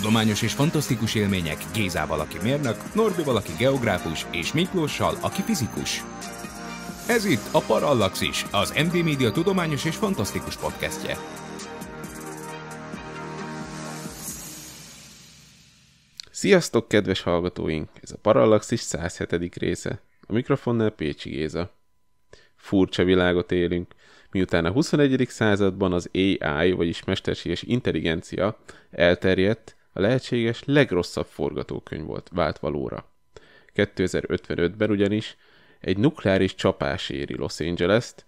Tudományos és fantasztikus élmények Gézával, aki mérnök, Norbival, aki geográfus, és Miklóssal, aki fizikus. Ez itt a Parallaxis, az MD Media tudományos és fantasztikus podcastje. Sziasztok, kedves hallgatóink! Ez a Parallaxis 107. része. A mikrofonnál Pécsi Géza. Furcsa világot élünk, miután a 21. században az AI, vagyis mesterséges intelligencia elterjedt, a lehetséges legrosszabb forgatókönyv volt vált valóra. 2055-ben ugyanis egy nukleáris csapás éri Los Angeles-t,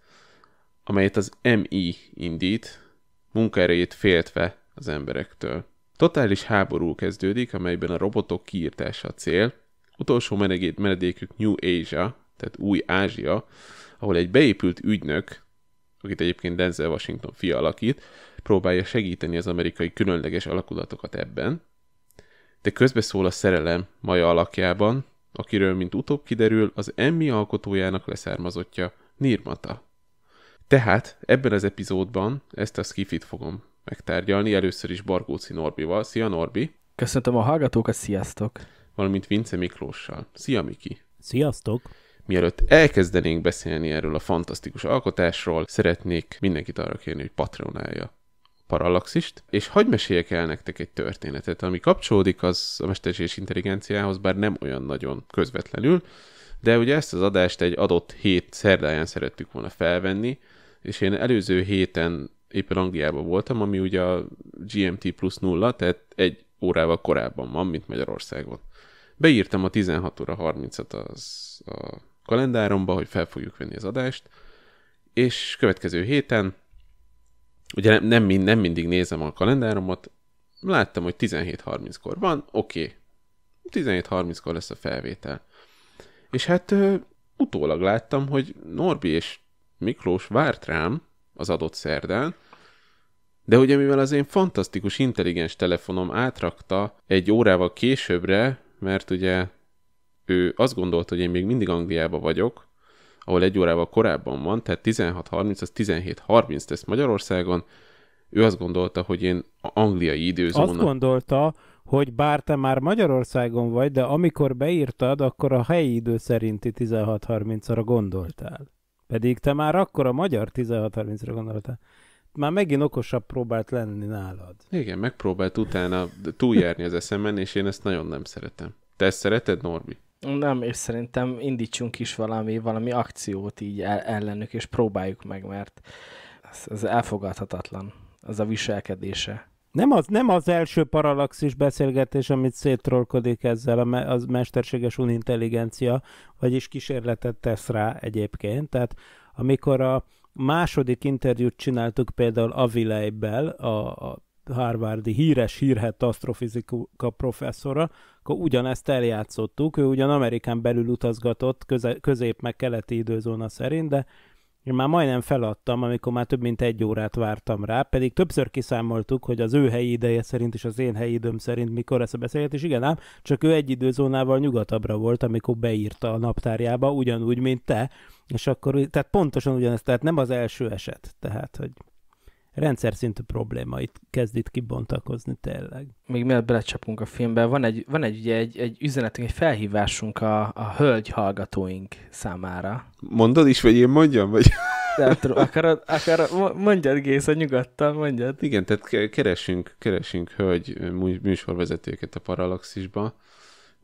amelyet az MI indít, munkaerejét féltve az emberektől. Totális háború kezdődik, amelyben a robotok kiírtása a cél, utolsó menedékük New Asia, tehát Új Ázsia, ahol egy beépült ügynök, akit egyébként Denzel Washington fia alakít, próbálja segíteni az amerikai különleges alakulatokat ebben, de közbeszól a szerelem Maja alakjában, akiről, mint utóbb kiderül, az Emmy alkotójának leszármazottja, Nirmata. Tehát ebben az epizódban ezt a skifit fogom megtárgyalni, először is Bargóci Norbival. Szia Norbi! Köszöntöm a hallgatókat, sziasztok! Valamint Vince Miklóssal. Szia Miki! Sziasztok! Mielőtt elkezdenénk beszélni erről a fantasztikus alkotásról, szeretnék mindenkit arra kérni, hogy patronálja parallaxist, és hagy meséljek el nektek egy történetet, ami kapcsolódik az a mesterséges intelligenciához, bár nem olyan nagyon közvetlenül, de ugye ezt az adást egy adott hét szerdáján szerettük volna felvenni, és én előző héten éppen Angliában voltam, ami ugye a GMT plusz nulla, tehát egy órával korábban van, mint Magyarországon. Beírtam a 16 óra 30-at az a kalendáromba, hogy fel fogjuk venni az adást, és következő héten ugye nem, nem, mind, nem mindig nézem a kalendáromat, láttam, hogy 17.30-kor van, oké, okay. 17.30-kor lesz a felvétel. És hát ö, utólag láttam, hogy Norbi és Miklós várt rám az adott szerdán, de ugye mivel az én fantasztikus intelligens telefonom átrakta egy órával későbbre, mert ugye ő azt gondolta, hogy én még mindig Angliában vagyok, ahol egy órával korábban van, tehát 16.30, az 17.30 tesz Magyarországon. Ő azt gondolta, hogy én angliai időzónak... Azt gondolta, hogy bár te már Magyarországon vagy, de amikor beírtad, akkor a helyi idő szerinti 16.30-ra gondoltál. Pedig te már akkor a magyar 16.30-ra gondoltál. Már megint okosabb próbált lenni nálad. Igen, megpróbált utána túljárni az eszemben, és én ezt nagyon nem szeretem. Te ezt szereted, Norbi? Nem, és szerintem indítsunk is valami, valami akciót így ellenük, és próbáljuk meg, mert ez, ez elfogadhatatlan, az a viselkedése. Nem az, nem az első paralaxis beszélgetés, amit szétrolkodik ezzel a me, az mesterséges unintelligencia, vagyis kísérletet tesz rá egyébként. Tehát amikor a második interjút csináltuk például Avilejbel, a, a Harvardi híres, hírhet asztrofizika professzora, akkor ugyanezt eljátszottuk. Ő ugyan Amerikán belül utazgatott, köze, közép meg keleti időzóna szerint, de én már majdnem feladtam, amikor már több mint egy órát vártam rá, pedig többször kiszámoltuk, hogy az ő helyi ideje szerint és az én helyi időm szerint mikor lesz a beszélgetés. Igen ám, csak ő egy időzónával nyugatabbra volt, amikor beírta a naptárjába, ugyanúgy, mint te. És akkor, tehát pontosan ugyanezt, tehát nem az első eset. Tehát, hogy rendszer szintű probléma itt kezd itt kibontakozni tényleg. Még mielőtt belecsapunk a filmbe, van egy, van egy, ugye, egy, egy üzenetünk, egy felhívásunk a, a hölgy hallgatóink számára. Mondod is, vagy én mondjam? Vagy... De, akarod, akarod, mondjad Géza, nyugodtan, mondjad. Igen, tehát keresünk, keresünk hölgy műsorvezetőket a Paralaxisba,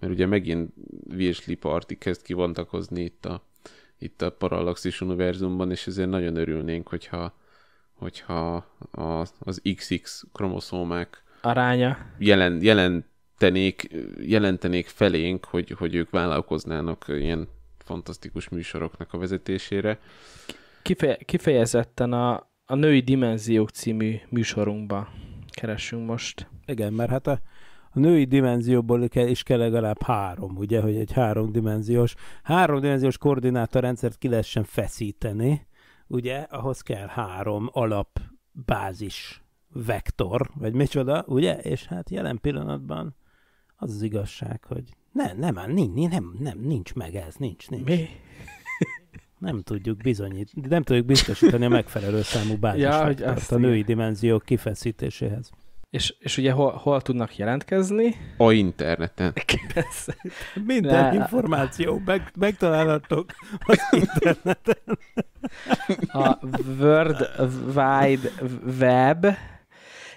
mert ugye megint Virsli Parti kezd kibontakozni itt a, itt a Parallaxis univerzumban, és ezért nagyon örülnénk, hogyha hogyha a, az XX kromoszómák aránya jelen, jelentenék, jelentenék felénk, hogy, hogy ők vállalkoznának ilyen fantasztikus műsoroknak a vezetésére. Kifeje, kifejezetten a, a Női Dimenziók című műsorunkba keresünk most. Igen, mert hát a, a női dimenzióból is kell legalább három, ugye, hogy egy háromdimenziós, háromdimenziós koordinátorrendszert ki lehessen feszíteni, ugye, ahhoz kell három alap bázis vektor, vagy micsoda, ugye? És hát jelen pillanatban az az igazság, hogy nem, nem, nincs, nem, nem, nincs meg ez, nincs, nincs. Mi? Nem tudjuk bizonyítani, nem tudjuk biztosítani a megfelelő számú bázis ja, a női dimenziók kifeszítéséhez. És, és ugye hol, hol tudnak jelentkezni? A interneten. Minden Le... információ meg, megtalálhatok az interneten. A World Wide Web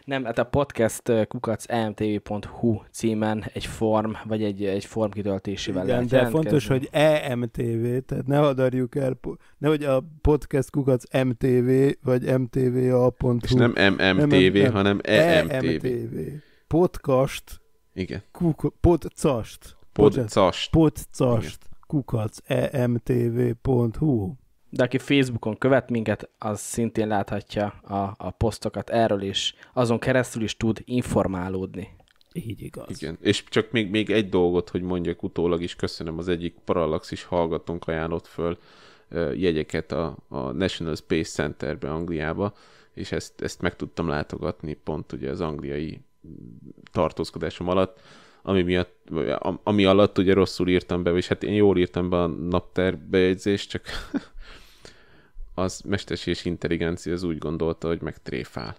nem, hát a podcast kukac emtv.hu címen egy form, vagy egy, egy form kitöltésével Igen, lehet de fontos, hogy EMTV, tehát ne adarjuk el, nehogy a podcast kukac MTV, vagy mtva.hu. És nem MMTV, nem, hanem EMTV. E EMTV. Podcast. Igen. Kuk- podcast. Podcast. Podcast. Kukac emtv.hu de aki Facebookon követ minket, az szintén láthatja a, a posztokat erről is, azon keresztül is tud informálódni. Így igaz. Igen, és csak még, még egy dolgot, hogy mondjak utólag is, köszönöm az egyik Parallaxis hallgatónk ajánlott föl uh, jegyeket a, a National Space Centerbe Angliába, és ezt, ezt meg tudtam látogatni pont ugye az angliai tartózkodásom alatt, ami, miatt, ami alatt ugye rosszul írtam be, és hát én jól írtam be a naptárbejegyzést, csak az mesterséges intelligencia az úgy gondolta, hogy megtréfál.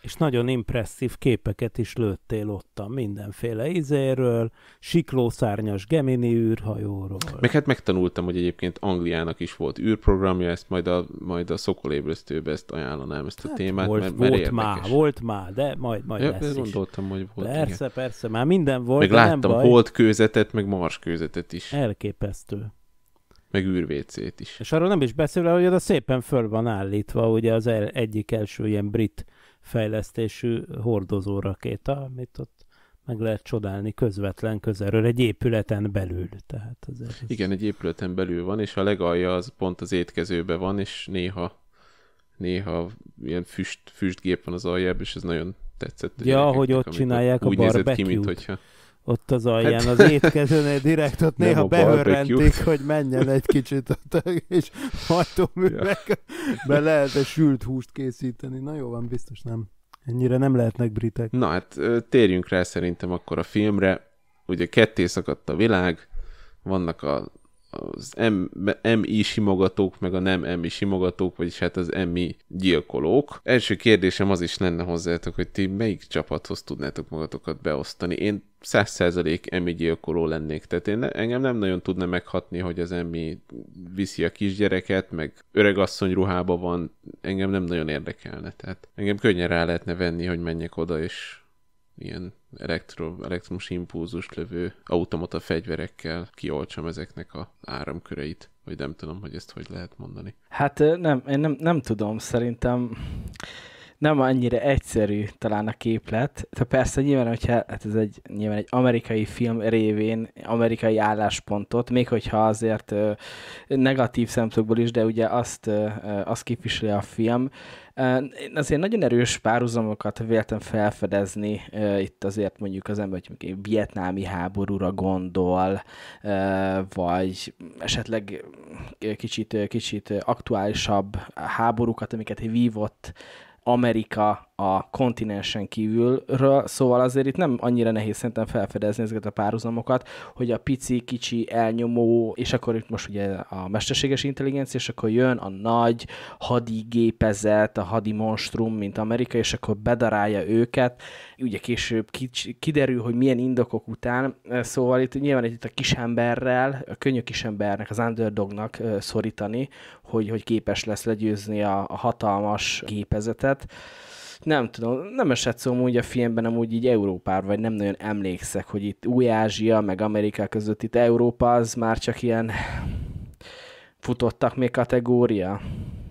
És nagyon impresszív képeket is lőttél a mindenféle izéről, siklószárnyas Gemini űrhajóról. Meg hát megtanultam, hogy egyébként Angliának is volt űrprogramja, ezt majd a, majd a szokolébresztőbe ezt ajánlanám, ezt a hát témát, volt, mert, mert volt érdekes. már, volt már, de majd, majd ja, lesz gondoltam, is. hogy volt. Persze, igen. persze, már minden volt, Meg láttam nem baj. meg meg kőzetet is. Elképesztő meg űrvécét is. És arról nem is beszélve, hogy oda szépen föl van állítva ugye az el, egyik első ilyen brit fejlesztésű hordozó rakéta, amit ott meg lehet csodálni közvetlen közelről, egy épületen belül. Tehát azért ez... Igen, egy épületen belül van, és a legalja az pont az étkezőbe van, és néha néha ilyen füst, füstgép van az aljában, és ez nagyon tetszett. Ja, hogy ott csinálják a barbecue-t. Úgy nézett ki, mint hogyha ott az alján hát... az étkezőnél direkt ott néha behörrentik, hogy menjen egy kicsit ott, és hajtóművek ja. be lehet -e sült húst készíteni. Na jó van, biztos nem. Ennyire nem lehetnek britek. Na hát térjünk rá szerintem akkor a filmre. Ugye ketté szakadt a világ, vannak a, az M, MI simogatók, meg a nem MI simogatók, vagyis hát az MI gyilkolók. Első kérdésem az is lenne hozzátok, hogy ti melyik csapathoz tudnátok magatokat beosztani. Én száz százalék emi gyilkoló lennék. Tehát én ne, engem nem nagyon tudna meghatni, hogy az emi viszi a kisgyereket, meg öregasszony ruhába van, engem nem nagyon érdekelne. Tehát engem könnyen rá lehetne venni, hogy menjek oda, és ilyen elektro, elektromos impulzus lövő automata fegyverekkel kioltsam ezeknek a áramköreit, vagy nem tudom, hogy ezt hogy lehet mondani. Hát nem, én nem, nem tudom, szerintem nem annyira egyszerű talán a képlet. De persze nyilván, hogyha hát ez egy, nyilván egy amerikai film révén amerikai álláspontot, még hogyha azért ö, negatív szemszögből is, de ugye azt, ö, azt képviseli a film, én azért nagyon erős párhuzamokat véltem felfedezni, itt azért mondjuk az ember, hogy vietnámi háborúra gondol, vagy esetleg kicsit, kicsit aktuálisabb háborúkat, amiket vívott Amerika a kontinensen kívülről, szóval azért itt nem annyira nehéz szerintem felfedezni ezeket a párhuzamokat, hogy a pici, kicsi, elnyomó, és akkor itt most ugye a mesterséges intelligencia, és akkor jön a nagy hadigépezet, a hadi monstrum, mint Amerika, és akkor bedarálja őket, Ugye később kiderül, hogy milyen indokok után, eh, szóval itt nyilván itt a kisemberrel, a könnyű kisembernek, az underdognak eh, szorítani, hogy, hogy képes lesz legyőzni a, a hatalmas gépezetet nem tudom, nem esett szó úgy a filmben nem úgy így Európár, vagy nem nagyon emlékszek, hogy itt Új-Ázsia, meg Amerika között itt Európa az már csak ilyen futottak még kategória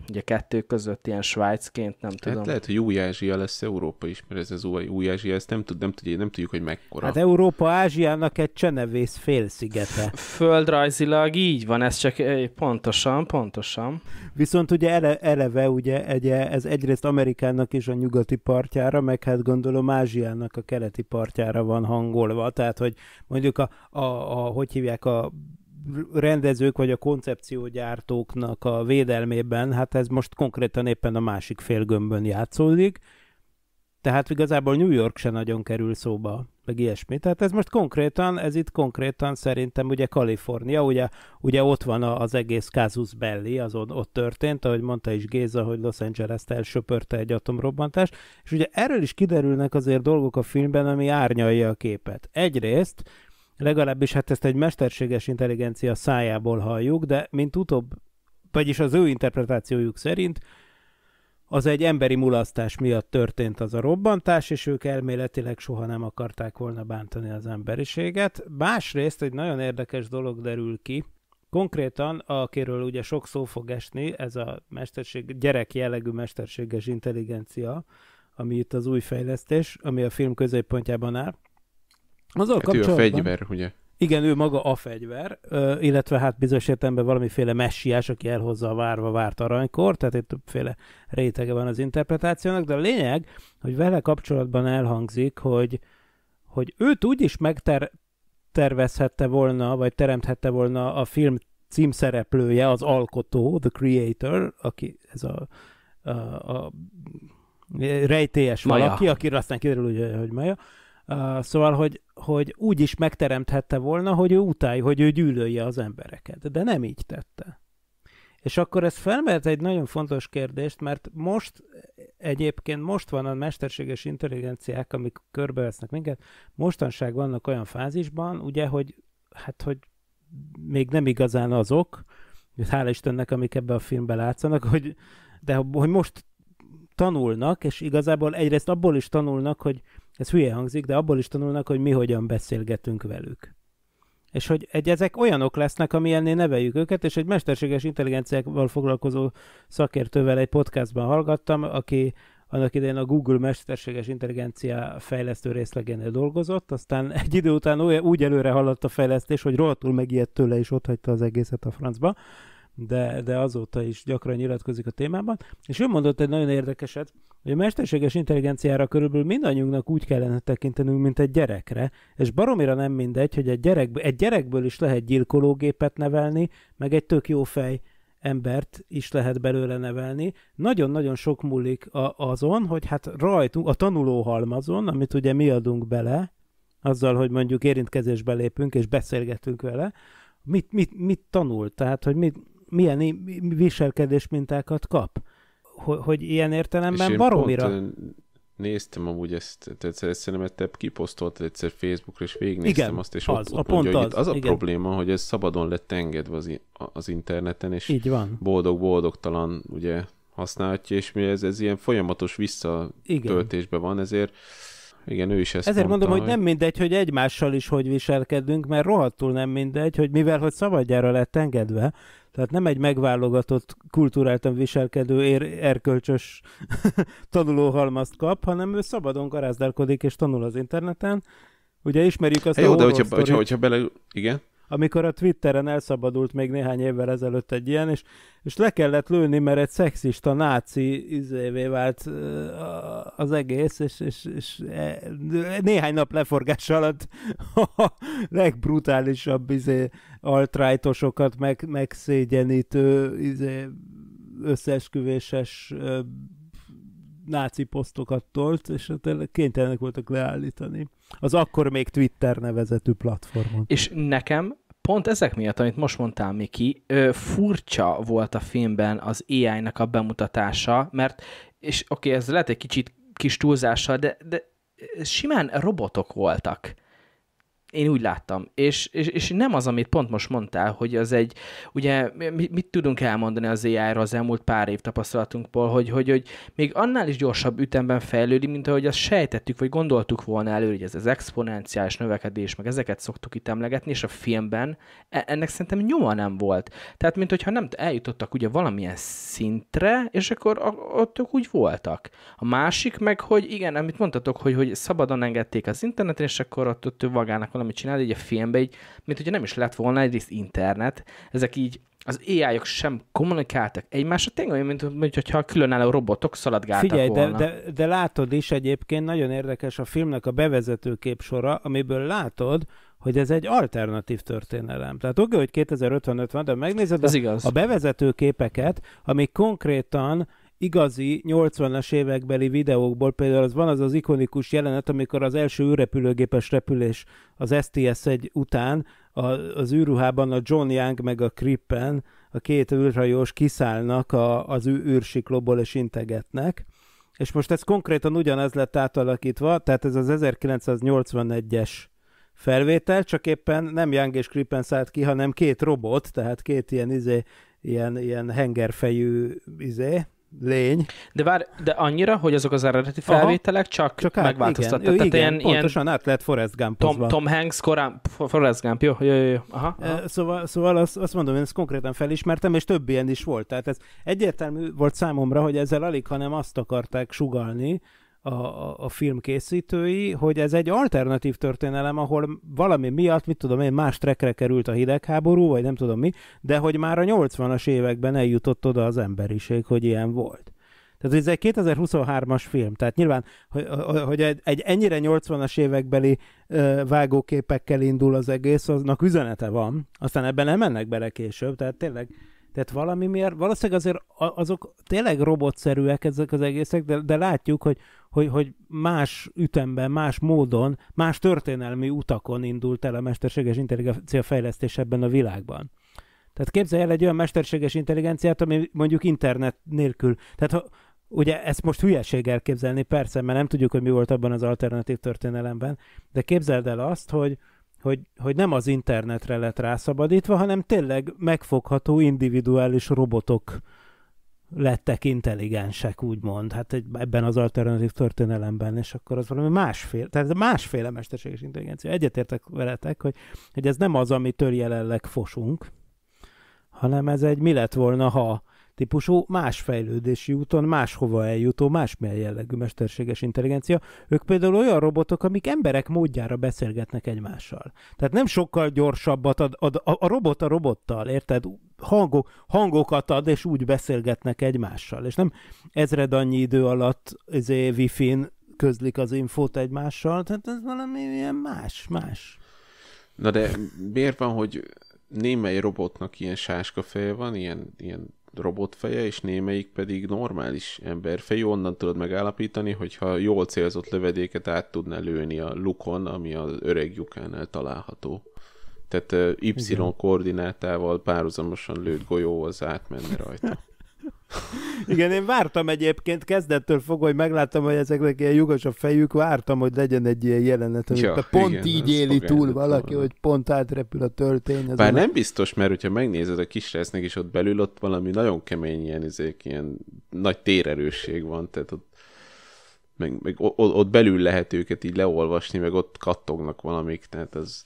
ugye kettő között ilyen Svájcként, nem hát tudom. Hát lehet, hogy Új-Ázsia lesz Európa is, mert ez az Új-Ázsia, ezt nem, tud, nem, tudjuk, nem tudjuk, hogy mekkora. Hát Európa-Ázsiának egy csenevész félszigete. Földrajzilag így van, ez csak eh, pontosan, pontosan. Viszont ugye ele, eleve ugye, egy ez egyrészt Amerikának is a nyugati partjára, meg hát gondolom Ázsiának a keleti partjára van hangolva, tehát hogy mondjuk a, a, a hogy hívják a rendezők vagy a koncepciógyártóknak a védelmében, hát ez most konkrétan éppen a másik félgömbön játszódik, tehát igazából New York se nagyon kerül szóba, meg ilyesmi. Tehát ez most konkrétan, ez itt konkrétan szerintem ugye Kalifornia, ugye, ugye ott van az egész Casus Belli, az ott, történt, ahogy mondta is Géza, hogy Los Angeles-t elsöpörte egy atomrobbantás, és ugye erről is kiderülnek azért dolgok a filmben, ami árnyalja a képet. Egyrészt, Legalábbis hát ezt egy mesterséges intelligencia szájából halljuk, de mint utóbb, vagyis az ő interpretációjuk szerint, az egy emberi mulasztás miatt történt az a robbantás, és ők elméletileg soha nem akarták volna bántani az emberiséget. Másrészt egy nagyon érdekes dolog derül ki, Konkrétan, akiről ugye sok szó fog esni, ez a mesterség, gyerek jellegű mesterséges intelligencia, ami itt az új fejlesztés, ami a film középpontjában áll, azzal hát kapcsolatban... ő a fegyver, ugye? Igen, ő maga a fegyver, illetve hát bizonyos értelemben valamiféle messiás, aki elhozza a várva várt aranykor, tehát itt többféle rétege van az interpretációnak, de a lényeg, hogy vele kapcsolatban elhangzik, hogy, hogy őt úgy is megtervezhette volna, vagy teremthette volna a film címszereplője, az alkotó, the creator, aki ez a, a, a rejtélyes Maya. valaki, akiről aztán kiderül, hogy, hogy Maja, Uh, szóval, hogy, hogy úgy is megteremthette volna, hogy ő utálja, hogy ő gyűlölje az embereket, de nem így tette. És akkor ez felmerült egy nagyon fontos kérdést, mert most egyébként most van a mesterséges intelligenciák, amik körbevesznek minket, mostanság vannak olyan fázisban, ugye, hogy hát, hogy még nem igazán azok, hála Istennek, amik ebbe a filmbe látszanak, hogy, de hogy most tanulnak, és igazából egyrészt abból is tanulnak, hogy ez hülye hangzik, de abból is tanulnak, hogy mi hogyan beszélgetünk velük. És hogy egy, ezek olyanok lesznek, amilyennél neveljük őket, és egy mesterséges intelligenciával foglalkozó szakértővel egy podcastban hallgattam, aki annak idején a Google mesterséges intelligencia fejlesztő részlegénél dolgozott, aztán egy idő után úgy előre haladt a fejlesztés, hogy rohadtul megijedt tőle, és ott hagyta az egészet a francba de, de azóta is gyakran nyilatkozik a témában. És ő mondott egy nagyon érdekeset, hogy a mesterséges intelligenciára körülbelül mindannyiunknak úgy kellene tekintenünk, mint egy gyerekre, és baromira nem mindegy, hogy egy, gyerek, egy gyerekből is lehet gyilkológépet nevelni, meg egy tök jó fej embert is lehet belőle nevelni. Nagyon-nagyon sok múlik a, azon, hogy hát rajtunk, a tanulóhalmazon, amit ugye mi adunk bele, azzal, hogy mondjuk érintkezésbe lépünk és beszélgetünk vele, mit, mit, mit tanul, tehát hogy mit, milyen viselkedés mintákat kap. Hogy, hogy ilyen értelemben és baromira... Pont, néztem amúgy ezt, tehát szerintem te kiposztoltad egyszer Facebookra, és végignéztem igen, azt, és az, ott, ott a pont mondja, az, hogy az a igen. probléma, hogy ez szabadon lett engedve az, az interneten, és Így van. boldog-boldogtalan ugye használhatja, és mi ez, ez ilyen folyamatos visszatöltésben van, ezért igen, ő is ezt Ezért mondta, mondom, hogy, hogy nem mindegy, hogy egymással is hogy viselkedünk, mert rohadtul nem mindegy, hogy mivel hogy szabadjára lett engedve, tehát nem egy megválogatott, kultúráltan viselkedő, ér, erkölcsös tanulóhalmazt kap, hanem ő szabadon karázdálkodik és tanul az interneten. Ugye ismerjük azt hát a jó, de hogyha, hogyha, hogyha bele... Igen? amikor a Twitteren elszabadult még néhány évvel ezelőtt egy ilyen, és, és le kellett lőni, mert egy szexista náci izévé vált az egész, és, és, és e, néhány nap leforgás alatt a legbrutálisabb izé, altrájtosokat meg, megszégyenítő izé, összeesküvéses náci posztokat tolt, és kénytelenek voltak leállítani. Az akkor még Twitter nevezetű platformon. És nekem pont ezek miatt, amit most mondtál, Miki, furcsa volt a filmben az AI-nak a bemutatása, mert, és oké, okay, ez lehet egy kicsit kis túlzással, de, de simán robotok voltak. Én úgy láttam. És, és, és nem az, amit pont most mondtál, hogy az egy, ugye mit, mit tudunk elmondani az AI-ra az elmúlt pár év tapasztalatunkból, hogy, hogy, hogy még annál is gyorsabb ütemben fejlődik, mint ahogy azt sejtettük, vagy gondoltuk volna elő, hogy ez az exponenciális növekedés, meg ezeket szoktuk itt emlegetni, és a filmben e, ennek szerintem nyoma nem volt. Tehát, mint hogyha nem eljutottak ugye valamilyen szintre, és akkor a, ott ők úgy voltak. A másik meg, hogy igen, amit mondtatok, hogy, hogy szabadon engedték az interneten, és akkor ott, ott magának valamit csinál, így a filmbe így, mint hogyha nem is lett volna egyrészt internet, ezek így az AI-ok sem kommunikáltak egymásra, tényleg mint, mint hogyha különálló robotok szaladgáltak Figyelj, volna. De, de, de látod is egyébként, nagyon érdekes a filmnek a bevezető képsora, amiből látod, hogy ez egy alternatív történelem. Tehát oké, hogy 2055 van, de megnézed a, igaz. a bevezető képeket, amik konkrétan igazi 80-as évekbeli videókból például az van az az ikonikus jelenet, amikor az első űrrepülőgépes repülés az STS-1 után a, az űrruhában a John Young meg a Krippen a két űrhajós kiszállnak a, az űrsiklóból és integetnek. És most ez konkrétan ugyanez lett átalakítva, tehát ez az 1981-es felvétel, csak éppen nem Young és Krippen szállt ki, hanem két robot, tehát két ilyen izé, ilyen, ilyen hengerfejű izé, lény. De vár, de annyira, hogy azok az eredeti felvételek Aha. csak, csak át, megváltoztatta. Igen. Tehát igen, ilyen, pontosan ilyen... át lett Forrest gump Tom, Tom Hanks korán, Forrest Gump, jó, jó, jó. Aha, aha. Szóval, szóval azt, azt mondom, én ezt konkrétan felismertem, és több ilyen is volt. Tehát ez egyértelmű volt számomra, hogy ezzel alig, hanem azt akarták sugalni, a, a film készítői, hogy ez egy alternatív történelem, ahol valami miatt, mit tudom én, más trekre került a hidegháború, vagy nem tudom mi, de hogy már a 80-as években eljutott oda az emberiség, hogy ilyen volt. Tehát ez egy 2023-as film, tehát nyilván, hogy, hogy egy, egy ennyire 80-as évekbeli vágóképekkel indul az egész, aznak üzenete van, aztán ebben nem mennek bele később, tehát tényleg tehát valami miért, valószínűleg azért azok tényleg robotszerűek ezek az egészek, de, de látjuk, hogy hogy, hogy más ütemben, más módon, más történelmi utakon indult el a mesterséges intelligencia fejlesztés ebben a világban. Tehát képzelj el egy olyan mesterséges intelligenciát, ami mondjuk internet nélkül. Tehát ha, ugye ezt most hülyeség elképzelni, persze, mert nem tudjuk, hogy mi volt abban az alternatív történelemben, de képzeld el azt, hogy, hogy, hogy nem az internetre lett rászabadítva, hanem tényleg megfogható individuális robotok lettek intelligensek, úgymond, hát egy, ebben az alternatív történelemben, és akkor az valami másféle, tehát másféle mesterséges intelligencia. Egyetértek veletek, hogy, hogy ez nem az, amitől jelenleg fosunk, hanem ez egy mi lett volna, ha típusú, más fejlődési úton, máshova eljutó, másmilyen jellegű mesterséges intelligencia. Ők például olyan robotok, amik emberek módjára beszélgetnek egymással. Tehát nem sokkal gyorsabbat, ad, ad, a, a robot a robottal, érted? hangok, hangokat ad, és úgy beszélgetnek egymással, és nem ezred annyi idő alatt izé, wifi-n közlik az infót egymással, tehát ez valami ilyen más, más. Na de miért van, hogy némely robotnak ilyen sáskafeje van, ilyen, ilyen robotfeje, és némelyik pedig normális emberfej. Onnan tudod megállapítani, hogyha jól célzott lövedéket át tudná lőni a lukon, ami az öreg lyukánál található. Tehát Y Igen. koordinátával párhuzamosan lőtt golyó az átmenni rajta. Igen, én vártam egyébként kezdettől fogva, hogy megláttam, hogy ezeknek ilyen lyukas a fejük, vártam, hogy legyen egy ilyen jelenet, hogy ja, pont igen, így éli túl valaki, volna. hogy pont átrepül a történet. Bár nem biztos, mert hogyha megnézed a résznek is ott belül, ott valami nagyon kemény ilyen, izék, ilyen nagy térerősség van, tehát ott meg, meg ott belül lehet őket így leolvasni, meg ott kattognak valamik, tehát az... Ez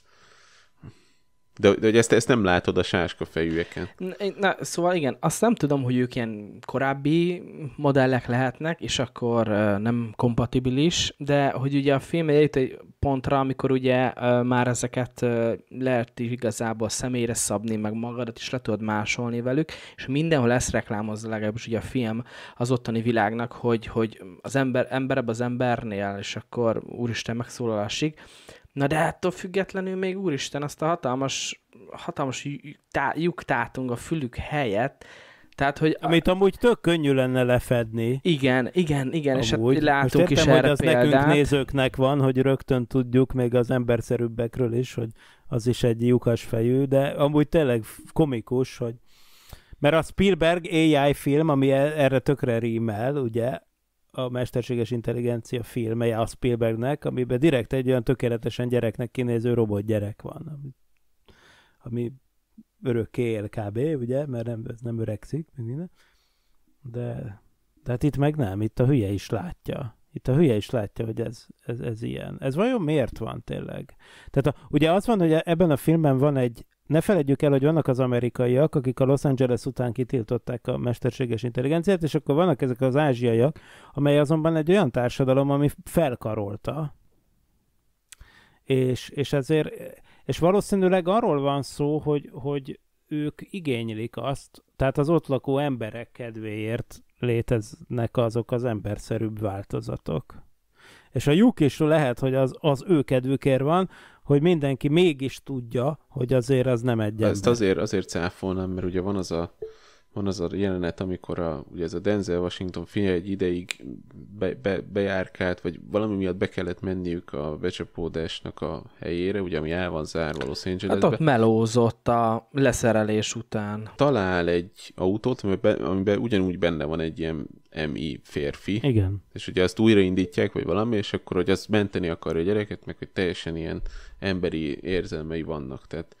de, de hogy ezt, ezt nem látod a sáska fejűeken. Na, na, szóval igen, azt nem tudom, hogy ők ilyen korábbi modellek lehetnek, és akkor uh, nem kompatibilis, de hogy ugye a film eljut egy pontra, amikor ugye uh, már ezeket uh, lehet igazából személyre szabni, meg magadat is le tudod másolni velük, és mindenhol ezt reklámozza legalábbis ugye a film az ottani világnak, hogy, hogy az ember, emberebb az embernél, és akkor úristen megszólalásig, Na de ettől függetlenül még úristen, azt a hatalmas, hatalmas lyuk a fülük helyett, tehát, hogy Amit a... amúgy tök könnyű lenne lefedni. Igen, igen, igen, amúgy. és hát látunk is erre hogy az példát. nekünk nézőknek van, hogy rögtön tudjuk még az emberszerűbbekről is, hogy az is egy lyukas fejű, de amúgy tényleg komikus, hogy mert a Spielberg AI film, ami e-, erre tökre rímel, ugye, a mesterséges intelligencia filmje a Spielbergnek, amiben direkt egy olyan tökéletesen gyereknek kinéző robotgyerek van, ami, ami örökké él kb., ugye, mert nem, ez nem öregszik, minden. De, de hát itt meg nem, itt a hülye is látja. Itt a hülye is látja, hogy ez, ez, ez ilyen. Ez vajon miért van tényleg? Tehát a, ugye az van, hogy ebben a filmben van egy, ne felejtjük el, hogy vannak az amerikaiak, akik a Los Angeles után kitiltották a mesterséges intelligenciát, és akkor vannak ezek az ázsiaiak, amely azonban egy olyan társadalom, ami felkarolta. És, és ezért, és valószínűleg arról van szó, hogy, hogy ők igénylik azt, tehát az ott lakó emberek kedvéért léteznek azok az emberszerűbb változatok. És a lyuk is lehet, hogy az, az ő kedvükért van, hogy mindenki mégis tudja, hogy azért az nem egy Ezt azért, azért cáfolnám, mert ugye van az a van az a jelenet, amikor a, ugye ez a Denzel Washington fia egy ideig be, be, bejárkált, vagy valami miatt be kellett menniük a becsapódásnak a helyére, ugye ami el van zárva Los hát Angelesbe. Hát ott melózott a leszerelés után. Talál egy autót, amiben, amiben ugyanúgy benne van egy ilyen MI férfi. Igen. És ugye azt újraindítják, vagy valami, és akkor, hogy azt menteni akarja a gyereket, meg hogy teljesen ilyen emberi érzelmei vannak. Tehát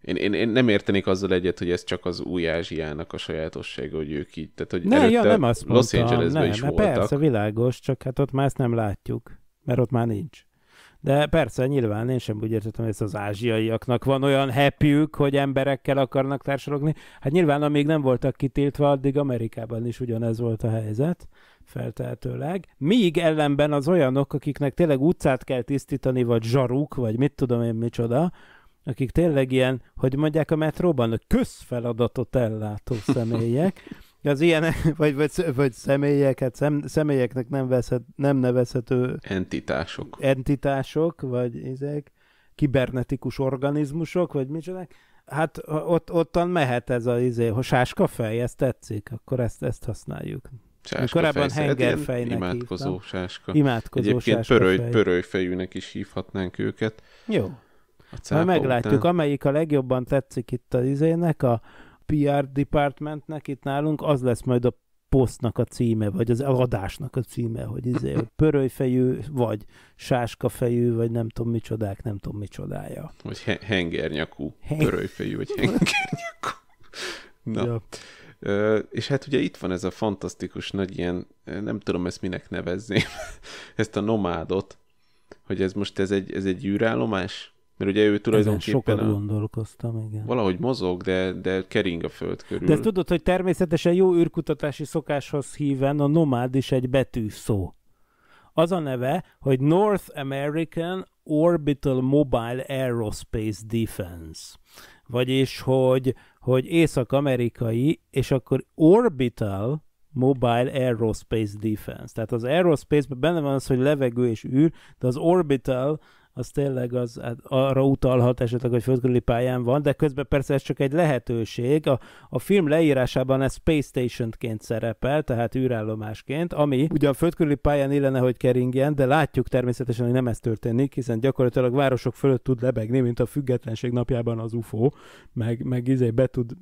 én, én, én nem értenék azzal egyet, hogy ez csak az új Ázsiának a sajátossága, hogy ők így, tehát hogy ne, ja, nem azt Los Angelesben nem, is voltak. Persze, világos, csak hát ott már ezt nem látjuk, mert ott már nincs. De persze, nyilván én sem úgy értettem, hogy ez az ázsiaiaknak van olyan happyük, hogy emberekkel akarnak társalogni. Hát nyilván, amíg nem voltak kitiltva, addig Amerikában is ugyanez volt a helyzet, feltehetőleg. Míg ellenben az olyanok, akiknek tényleg utcát kell tisztítani, vagy zsaruk, vagy mit tudom én micsoda, akik tényleg ilyen, hogy mondják a metróban, hogy közfeladatot ellátó személyek, az ilyen, vagy, vagy, vagy személyeket, szem, személyeknek nem, veszhet, nem nevezhető... Entitások. Entitások, vagy ezek, kibernetikus organizmusok, vagy micsodák. Hát ott, ottan mehet ez a izé, ha sáska fej, ez tetszik, akkor ezt, ezt használjuk. Sáska korábban hengerfejnek Imádkozó hívtam. sáska. Imádkozó Egyébként sáska pöröly, pörölyfejűnek is hívhatnánk őket. Jó. Majd meglátjuk, után. amelyik a legjobban tetszik itt a izének, a PR departmentnek itt nálunk, az lesz majd a posztnak a címe, vagy az eladásnak a címe, hogy izé, hogy pörölyfejű, vagy sáskafejű, vagy nem tudom micsodák, nem tudom micsodája. Vagy he- hengernyakú, Heng- pörölyfejű, vagy hengernyakú. Na. Ja. Ö, és hát ugye itt van ez a fantasztikus nagy ilyen, nem tudom ezt minek nevezni, ezt a nomádot, hogy ez most ez egy, ez egy űrállomás? Mert ugye ő tulajdonképpen... Ezen sokat a... gondolkoztam, igen. Valahogy mozog, de, de kering a föld körül. De tudod, hogy természetesen jó űrkutatási szokáshoz híven a nomád is egy betű szó. Az a neve, hogy North American Orbital Mobile Aerospace Defense. Vagyis, hogy, hogy észak-amerikai, és akkor orbital Mobile Aerospace Defense. Tehát az aerospace-ben benne van az, hogy levegő és űr, de az orbital az tényleg az, hát arra utalhat esetleg, hogy földkörüli pályán van, de közben persze ez csak egy lehetőség. A, a film leírásában ez Space Station-ként szerepel, tehát űrállomásként, ami ugyan földkörüli pályán illene, hogy keringjen, de látjuk természetesen, hogy nem ez történik, hiszen gyakorlatilag városok fölött tud lebegni, mint a függetlenség napjában az UFO, meg, meg izé be tud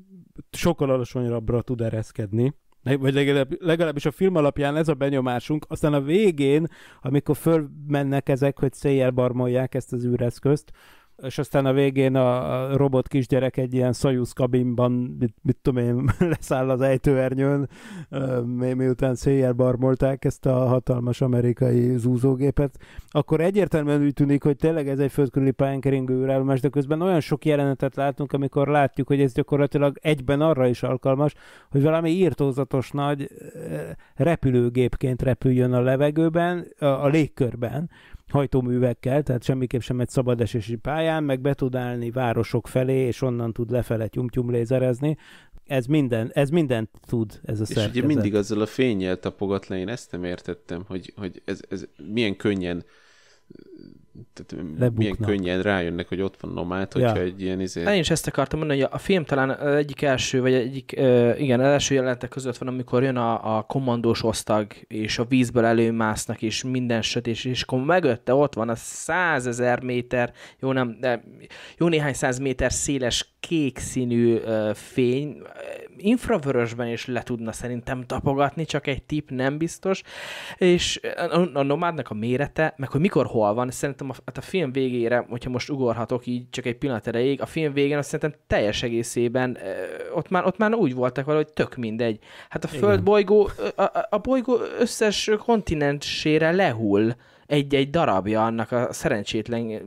sokkal alacsonyabbra tud ereszkedni vagy legalább, legalábbis a film alapján ez a benyomásunk, aztán a végén, amikor fölmennek ezek, hogy széjjel barmolják ezt az űreszközt, és aztán a végén a robot kisgyerek egy ilyen szajusz kabinban, mit, mit tudom én, leszáll az ejtőernyőn, mi, miután széjjel barmolták ezt a hatalmas amerikai zúzógépet, akkor egyértelműen úgy tűnik, hogy tényleg ez egy földkörüli pályankeringő űrállomás, de közben olyan sok jelenetet látunk, amikor látjuk, hogy ez gyakorlatilag egyben arra is alkalmas, hogy valami írtózatos nagy repülőgépként repüljön a levegőben, a, a légkörben, hajtóművekkel, tehát semmiképp sem egy szabadesési pályán, meg be tud állni városok felé, és onnan tud lefele tyumtyum lézerezni. Ez, minden, ez mindent tud ez a és szerkezet. És ugye mindig azzal a fényjel tapogat le, én ezt nem értettem, hogy, hogy ez, ez milyen könnyen tehát mm, Lebuknak. milyen könnyen rájönnek, hogy ott van nomád, hogyha ja. egy ilyen izé... Én is ezt akartam mondani, hogy a film talán egyik első, vagy egyik, igen, az első jelentek között van, amikor jön a, a kommandós osztag, és a vízből előmásznak, és minden sötés, és akkor megötte ott van a százezer méter, jó nem, de jó néhány száz méter széles kék színű ö, fény, infravörösben is le tudna szerintem tapogatni, csak egy tip nem biztos, és a, a nomádnak a mérete, meg hogy mikor hol van, szerintem a, hát a film végére, hogyha most ugorhatok így csak egy pillanat erejéig, a film végén azt szerintem teljes egészében ö, ott már, ott már úgy voltak valahogy tök mindegy. Hát a földbolygó, a, a bolygó összes kontinensére lehull egy-egy darabja annak a szerencsétlen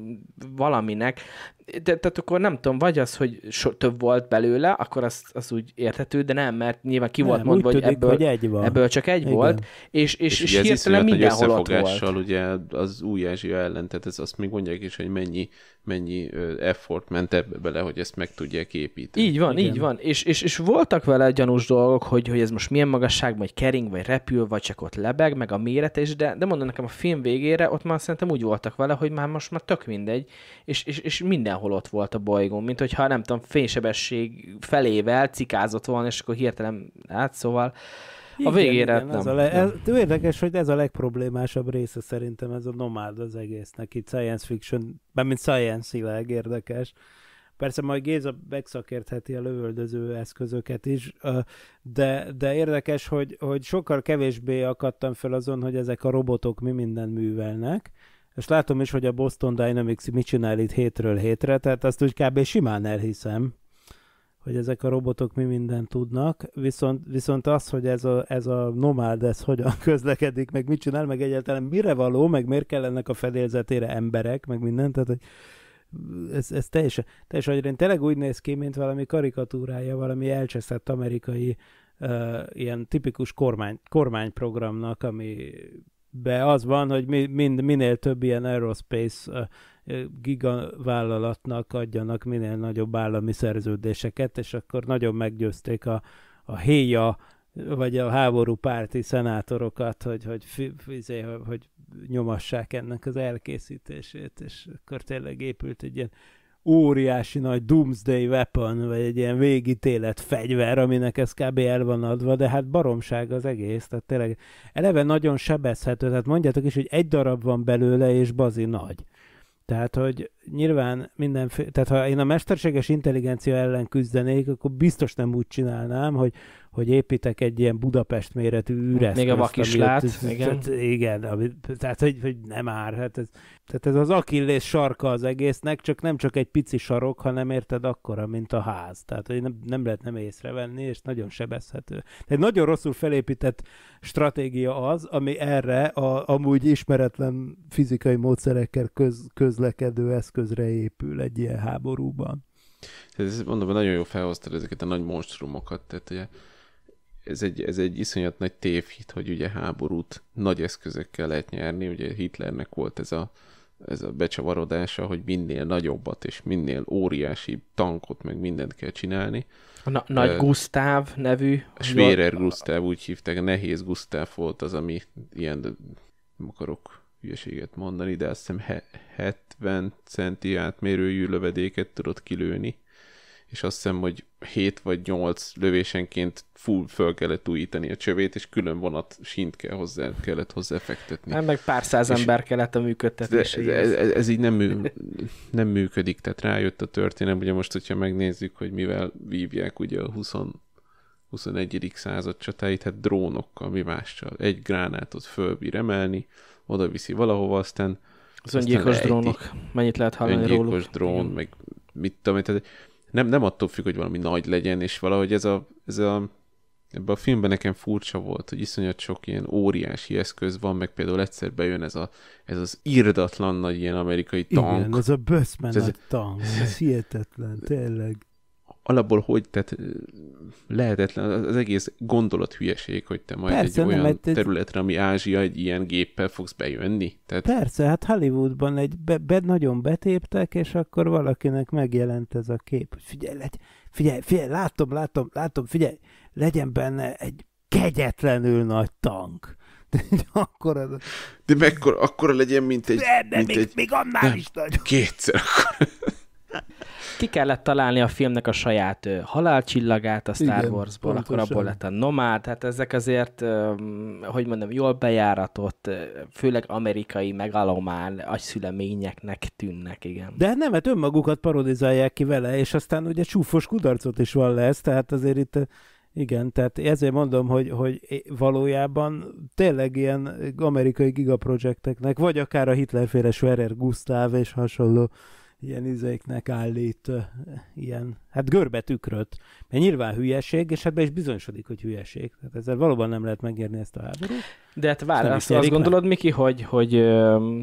valaminek, de, tehát akkor nem tudom, vagy az, hogy so, több volt belőle, akkor az, az úgy érthető, de nem, mert nyilván ki volt mondva, hogy, tudik, ebből, hogy egy van. ebből csak egy Igen. volt, és, és, és, és hirtelen mindenhol ott volt. ugye az új Ázsia ellen, tehát ez azt még mondják is, hogy mennyi, mennyi effort ment ebbe bele, hogy ezt meg tudják építeni. Így van, Igen. így van, és, és, és voltak vele gyanús dolgok, hogy, hogy ez most milyen magasság, vagy kering, vagy repül, vagy csak ott lebeg, meg a méret, és de, de mondom nekem a film végére, ott már szerintem úgy voltak vele, hogy már most már tök mindegy, és, és, és minden mindenhol ott volt a bolygón, mint hogyha nem tudom, fénysebesség felével cikázott volna, és akkor hirtelen, hát szóval igen, a végére igen, nem. Ez a le- ez, érdekes, hogy ez a legproblémásabb része szerintem ez a nomád az egésznek, itt science fiction, mert mint science-ileg érdekes. Persze majd Géza megszakértheti a lövöldöző eszközöket is, de, de érdekes, hogy, hogy sokkal kevésbé akadtam fel azon, hogy ezek a robotok mi minden művelnek, és látom is, hogy a Boston Dynamics mit csinál itt hétről hétre, tehát azt úgy kb. simán elhiszem, hogy ezek a robotok mi mindent tudnak, viszont, viszont az, hogy ez a, ez a nomád, ez hogyan közlekedik, meg mit csinál, meg egyáltalán mire való, meg miért kell ennek a fedélzetére emberek, meg mindent, tehát hogy ez, ez teljesen, teljesen én tényleg úgy néz ki, mint valami karikatúrája, valami elcseszett amerikai uh, ilyen tipikus kormány, kormányprogramnak, ami be az van, hogy mi, mind, minél több ilyen aerospace gigavállalatnak adjanak minél nagyobb állami szerződéseket, és akkor nagyon meggyőzték a, a héja vagy a háború párti szenátorokat, hogy, hogy, fizé, hogy nyomassák ennek az elkészítését, és akkor tényleg épült egy ilyen óriási nagy doomsday weapon, vagy egy ilyen végítélet fegyver, aminek ez kb. el van adva, de hát baromság az egész, tehát tényleg eleve nagyon sebezhető, tehát mondjátok is, hogy egy darab van belőle, és bazi nagy. Tehát, hogy nyilván minden tehát ha én a mesterséges intelligencia ellen küzdenék, akkor biztos nem úgy csinálnám, hogy hogy építek egy ilyen Budapest méretű üres. Még a vakislát, igen. Tehát, igen, ami, tehát hogy, hogy nem ár. Hát ez, tehát ez az akillés sarka az egésznek, csak nem csak egy pici sarok, hanem érted akkora, mint a ház. Tehát hogy nem, nem lehet nem észrevenni, és nagyon sebezhető. Tehát nagyon rosszul felépített stratégia az, ami erre a, amúgy ismeretlen fizikai módszerekkel köz, közlekedő eszközre épül egy ilyen háborúban. Ez, mondom, nagyon jó felhoztad ezeket a nagy monstrumokat, tehát ugye ez egy, ez egy iszonyat nagy tévhit, hogy ugye háborút nagy eszközökkel lehet nyerni. Ugye Hitlernek volt ez a, ez a becsavarodása, hogy minél nagyobbat és minél óriási tankot, meg mindent kell csinálni. A na- Nagy uh, Gustav nevű. Schwerer Gustav úgy hívták, nehéz Gustav volt az, ami ilyen, nem akarok hülyeséget mondani, de azt hiszem he- 70 centi átmérőjű lövedéket tudott kilőni, és azt hiszem, hogy 7 vagy 8 lövésenként full föl kellett újítani a csövét, és külön vonat sint kell hozzá, kellett hozzá fektetni. nem hát meg pár száz és ember kellett a működtetésére. Ez, ez, ez, így nem, mű, nem működik, tehát rájött a történet. ugye most, hogyha megnézzük, hogy mivel vívják ugye a 20 21. század csatáit, tehát drónokkal, mi mással. Egy gránátot fölbír emelni, oda viszi valahova, aztán az öngyilkos drónok. Mennyit lehet hallani öngyilkos róluk? drón, meg mit tudom Tehát nem, nem attól függ, hogy valami nagy legyen, és valahogy ez a, ez a ebben a filmben nekem furcsa volt, hogy iszonyat sok ilyen óriási eszköz van, meg például egyszer bejön ez, a, ez az irdatlan nagy ilyen amerikai tank. Igen, az a Böszmen nagy tank, ez hihetetlen, tényleg alapból hogy, tehát lehetetlen az egész gondolat hülyeség, hogy te majd Persze, egy olyan egy... területre, ami Ázsia, egy ilyen géppel fogsz bejönni. Tehát... Persze, hát Hollywoodban egy be, be, nagyon betéptek, és akkor valakinek megjelent ez a kép, hogy figyelj, legy, figyelj, figyelj, látom, látom, látom, figyelj, legyen benne egy kegyetlenül nagy tank. De az... De mekkora, akkora legyen, mint egy... De, de mint még, egy, még annál nem, is nagy. Kétszer akkor. Ki kellett találni a filmnek a saját ő, halálcsillagát a Star Igen, Wars-ból, akkor abból lett a nomád, hát ezek azért, hogy mondom, jól bejáratott, főleg amerikai megalomán agyszüleményeknek tűnnek, igen. De hát nem, hát önmagukat parodizálják ki vele, és aztán ugye csúfos kudarcot is van lesz, tehát azért itt igen, tehát ezért mondom, hogy, hogy valójában tényleg ilyen amerikai gigaprojekteknek, vagy akár a Hitlerféle Schwerer Gustav és hasonló ilyen izéknek állít ilyen, hát tükröt, Mert nyilván hülyeség, és hát be is bizonyosodik, hogy hülyeség. Tehát ezzel valóban nem lehet megérni ezt a háborút. De hát vár, azt, azt, gondolod, Miki, hogy, hogy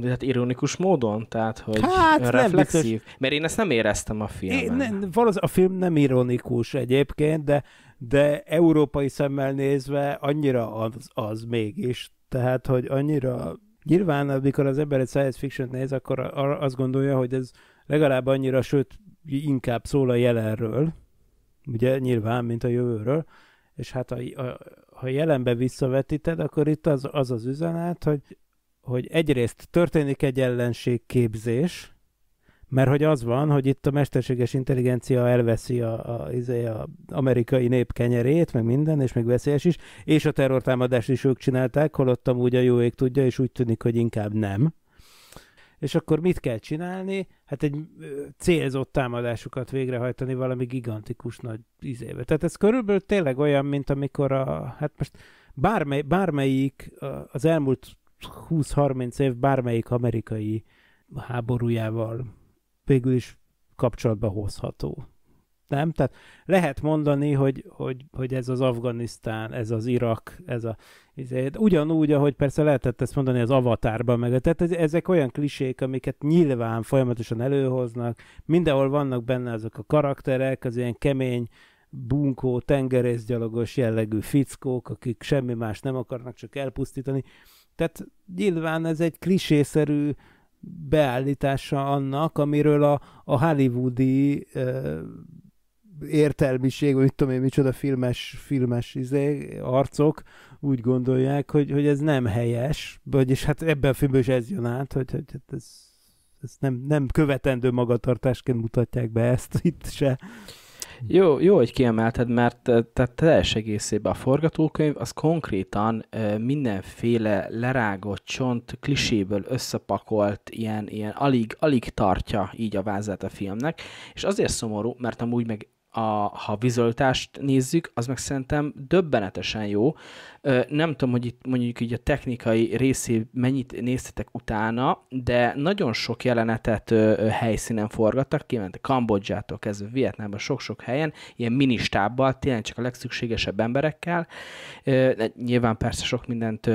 hát ironikus módon? Tehát, hogy hát, reflexív? Mert én ezt nem éreztem a filmben. Én, nem, a film nem ironikus egyébként, de, de európai szemmel nézve annyira az, az mégis. Tehát, hogy annyira Nyilván, amikor az ember egy science fiction néz, akkor azt gondolja, hogy ez legalább annyira, sőt, inkább szól a jelenről, ugye nyilván, mint a jövőről, és hát a, a, ha jelenbe visszavetíted, akkor itt az az, az üzenet, hogy, hogy egyrészt történik egy ellenségképzés, mert hogy az van, hogy itt a mesterséges intelligencia elveszi a, a, a, izé, a amerikai nép kenyerét, meg minden, és még veszélyes is, és a terrortámadást is ők csinálták, holottam úgy a jó ég tudja, és úgy tűnik, hogy inkább nem és akkor mit kell csinálni? Hát egy célzott támadásukat végrehajtani valami gigantikus nagy izébe. Tehát ez körülbelül tényleg olyan, mint amikor a, hát most bármely, bármelyik az elmúlt 20-30 év bármelyik amerikai háborújával végül is kapcsolatba hozható. Nem? Tehát lehet mondani, hogy, hogy, hogy ez az Afganisztán, ez az Irak, ez a ezért, ugyanúgy, ahogy persze lehetett ezt mondani az avatárban, meg tehát ezek olyan klisék, amiket nyilván folyamatosan előhoznak, mindenhol vannak benne azok a karakterek, az ilyen kemény, bunkó, tengerészgyalogos jellegű fickók, akik semmi más nem akarnak csak elpusztítani. Tehát nyilván ez egy klisészerű beállítása annak, amiről a, a hollywoodi ö, értelmiség, vagy mit tudom én, micsoda filmes, filmes izé, arcok úgy gondolják, hogy, hogy ez nem helyes, vagyis hát ebben a filmben is ez jön át, hogy, hogy hát ez, ez nem, nem követendő magatartásként mutatják be ezt itt se. Jó, jó, hogy kiemelted, mert eh, tehát teljes egészében a forgatókönyv az konkrétan eh, mindenféle lerágott csont, kliséből összepakolt, ilyen, ilyen alig, alig tartja így a vázát a filmnek, és azért szomorú, mert amúgy meg a, ha a vizualitást nézzük, az meg szerintem döbbenetesen jó. Nem tudom, hogy itt mondjuk így a technikai részé mennyit néztetek utána, de nagyon sok jelenetet helyszínen forgattak, kiment Kambodzsától kezdve Vietnámban sok-sok helyen, ilyen ministábbal, tényleg csak a legszükségesebb emberekkel. Nyilván persze sok mindent